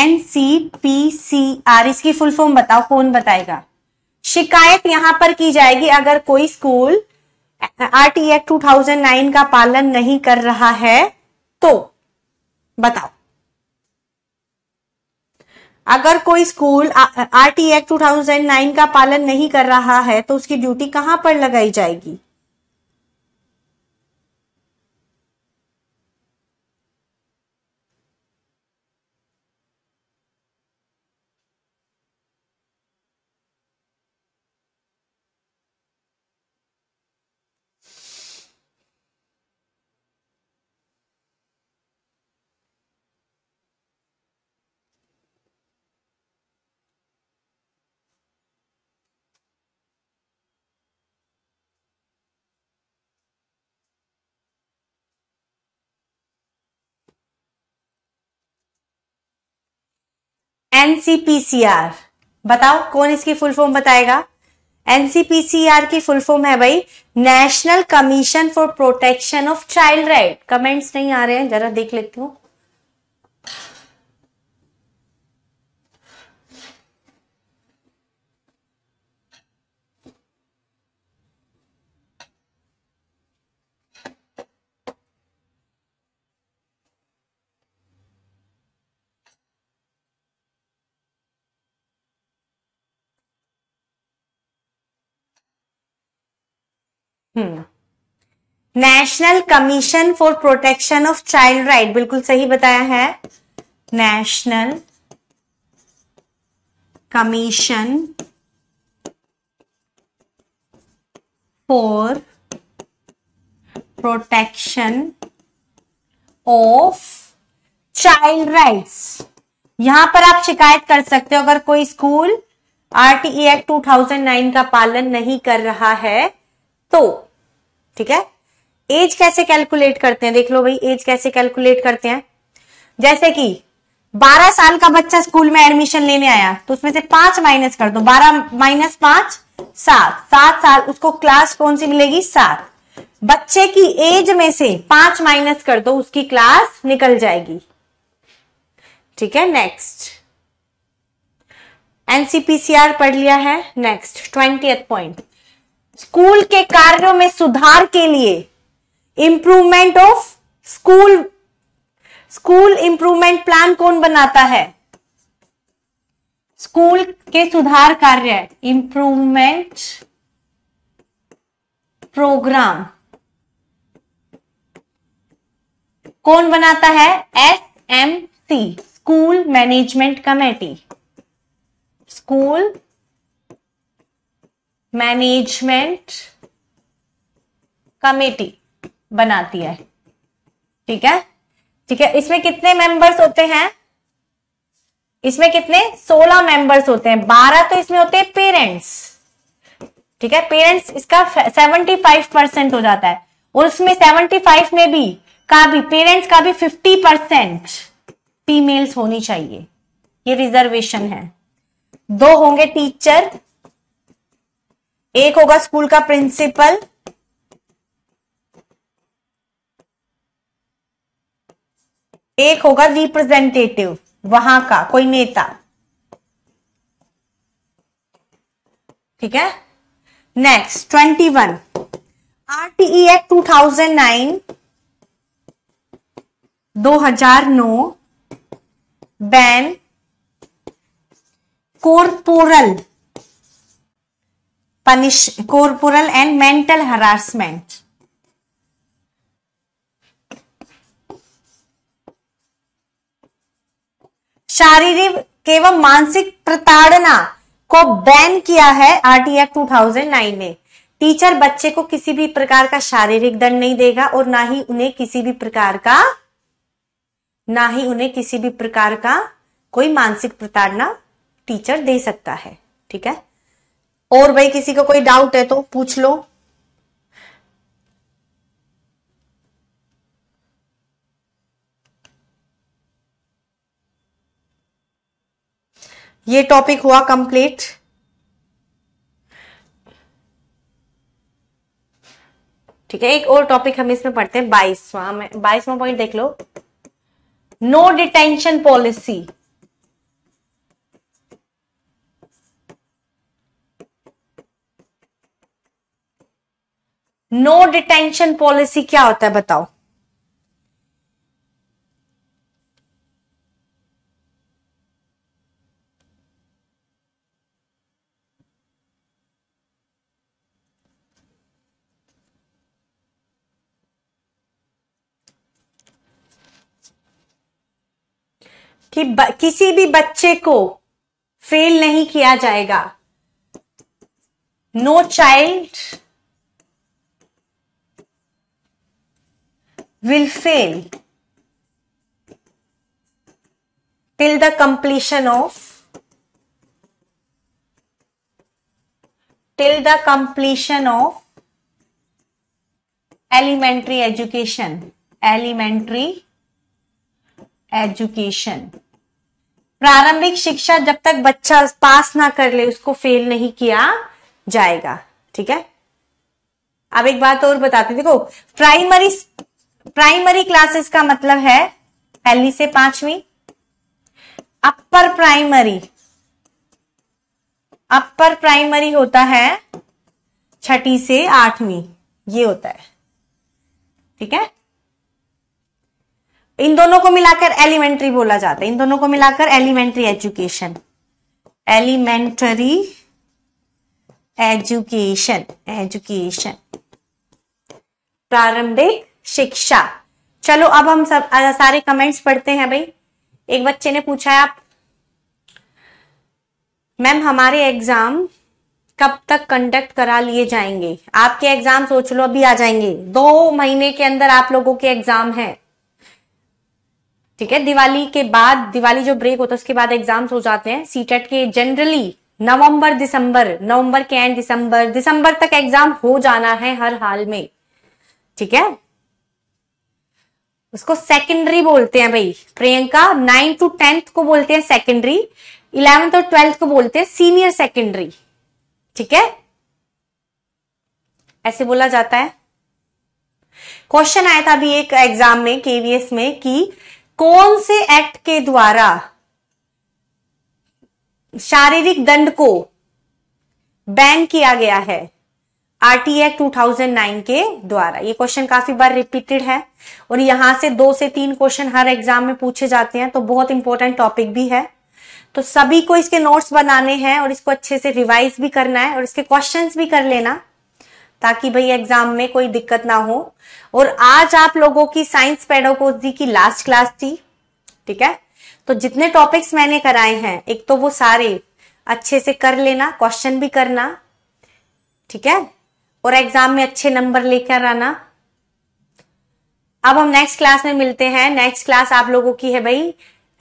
एनसीपीसीआर इसकी फुल फॉर्म बताओ कौन बताएगा शिकायत यहां पर की जाएगी अगर कोई स्कूल टी एक्ट नाइन का पालन नहीं कर रहा है तो बताओ अगर कोई स्कूल आरटी एक्ट 2009 का पालन नहीं कर रहा है तो उसकी ड्यूटी कहां पर लगाई जाएगी एनसीपीसीआर बताओ कौन इसकी फुल फॉर्म बताएगा एनसीपीसीआर की फुल फॉर्म है भाई national commission for protection of child right comments नहीं आ रहे हैं जरा देख लेती हूँ national commission for protection of child right बिल्कुल सही बताया है national commission for protection of child rights यहां पर आप शिकायत कर सकते हो अगर कोई स्कूल आरटीई एक्ट 2009 का पालन नहीं कर रहा है तो ठीक है एज कैसे कैलकुलेट करते हैं देख लो भाई एज कैसे कैलकुलेट करते हैं जैसे कि 12 साल का बच्चा स्कूल में एडमिशन लेने आया तो उसमें से पांच माइनस कर दो 12 माइनस पांच सात सात साल उसको क्लास कौन सी मिलेगी सात बच्चे की एज में से पांच माइनस कर दो उसकी क्लास निकल जाएगी ठीक है नेक्स्ट एनसीपीसीआर पढ़ लिया है नेक्स्ट ट्वेंटी पॉइंट स्कूल के कार्यों में सुधार के लिए improvement of school school improvement plan कौन बनाता है स्कूल के सुधार कार्य इंप्रूवमेंट प्रोग्राम कौन बनाता है S M C school management committee school management committee बनाती है ठीक है ठीक है इसमें कितने मेंबर्स होते हैं इसमें कितने सोलह मेंबर्स होते हैं बारह तो इसमें होते हैं पेरेंट्स ठीक है पेरेंट्स इसका सेवेंटी फाइव परसेंट हो जाता है और उसमें सेवेंटी फाइव में भी का भी पेरेंट्स का भी फिफ्टी परसेंट फीमेल्स होनी चाहिए ये रिजर्वेशन है दो होंगे टीचर एक होगा स्कूल का प्रिंसिपल एक होगा रिप्रेजेंटेटिव वहां का कोई नेता ठीक है next twenty one RTE act two thousand nine दो हजार नौ ban corporal punish corporal and mental harassment शारीरिक एवं मानसिक प्रताड़ना को बैन किया है आरटी एक्ट 2009 ने टीचर बच्चे को किसी भी प्रकार का शारीरिक दंड नहीं देगा और ना ही उन्हें किसी भी प्रकार का ना ही उन्हें किसी भी प्रकार का कोई मानसिक प्रताड़ना टीचर दे सकता है ठीक है और भाई किसी का को कोई डाउट है तो पूछ लो ये टॉपिक हुआ कंप्लीट ठीक है एक और टॉपिक हम इसमें पढ़ते हैं बाईसवा बाईसवा पॉइंट देख लो no detention policy no detention policy क्या होता है बताओ कि ब, किसी भी बच्चे को फेल नहीं किया जाएगा no child will fail till the completion of till the completion of elementary education elementary education प्रारंभिक शिक्षा जब तक बच्चा पास ना कर ले उसको फेल नहीं किया जाएगा ठीक है अब एक बात और बताते देखो प्राइमरी प्राइमरी क्लासेस का मतलब है पहली से पांचवी अपर प्राइमरी अपर प्राइमरी होता है छठी से आठवीं ये होता है ठीक है इन दोनों को मिलाकर एलिमेंट्री बोला जाता है इन दोनों को मिलाकर elementary education elementary education education प्रारंभिक शिक्षा चलो अब हम सब सारे कमेंट्स पढ़ते हैं भाई एक बच्चे ने पूछा है आप मैम हमारे एग्जाम कब तक कंडक्ट करा लिए जाएंगे आपके एग्जाम सोच लो अभी आ जाएंगे दो महीने के अंदर आप लोगों के एग्जाम है ठीक है दिवाली के बाद दिवाली जो ब्रेक होता है उसके बाद एग्जाम्स हो जाते हैं सीटेट e के जनरली नवंबर दिसंबर नवंबर के एंड दिसंबर दिसंबर तक एग्जाम हो जाना है हर हाल में ठीक है उसको सेकेंडरी बोलते हैं भाई प्रियंका नाइन्थ टू टेंथ को बोलते हैं सेकेंडरी इलेवेंथ और ट्वेल्थ को बोलते हैं सीनियर सेकेंडरी ठीक है ऐसे बोला जाता है क्वेश्चन आया था अभी एक एग्जाम में केवीएस में कि कौन से एक्ट के द्वारा शारीरिक दंड को बैन किया गया है आरटी एक्ट 2009 के द्वारा ये क्वेश्चन काफी बार रिपीटेड है और यहां से दो से तीन क्वेश्चन हर एग्जाम में पूछे जाते हैं तो बहुत इंपॉर्टेंट टॉपिक भी है तो सभी को इसके नोट्स बनाने हैं और इसको अच्छे से रिवाइज भी करना है और इसके क्वेश्चन भी कर लेना ताकि भाई एग्जाम में कोई दिक्कत ना हो और आज आप लोगों की साइंस पेडोकोजी की लास्ट क्लास थी ठीक है तो जितने टॉपिक्स मैंने कराए हैं एक तो वो सारे अच्छे से कर लेना क्वेश्चन भी करना ठीक है और एग्जाम में अच्छे नंबर लेकर आना अब हम नेक्स्ट क्लास में मिलते हैं नेक्स्ट क्लास आप लोगों की है भाई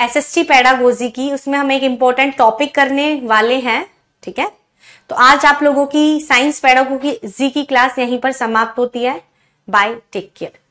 एस एस टी पैडागोजी की उसमें हम एक इंपॉर्टेंट टॉपिक करने वाले हैं ठीक है तो आज आप लोगों की साइंस पैडागोजी की क्लास यहीं पर समाप्त होती है बाय टेक केयर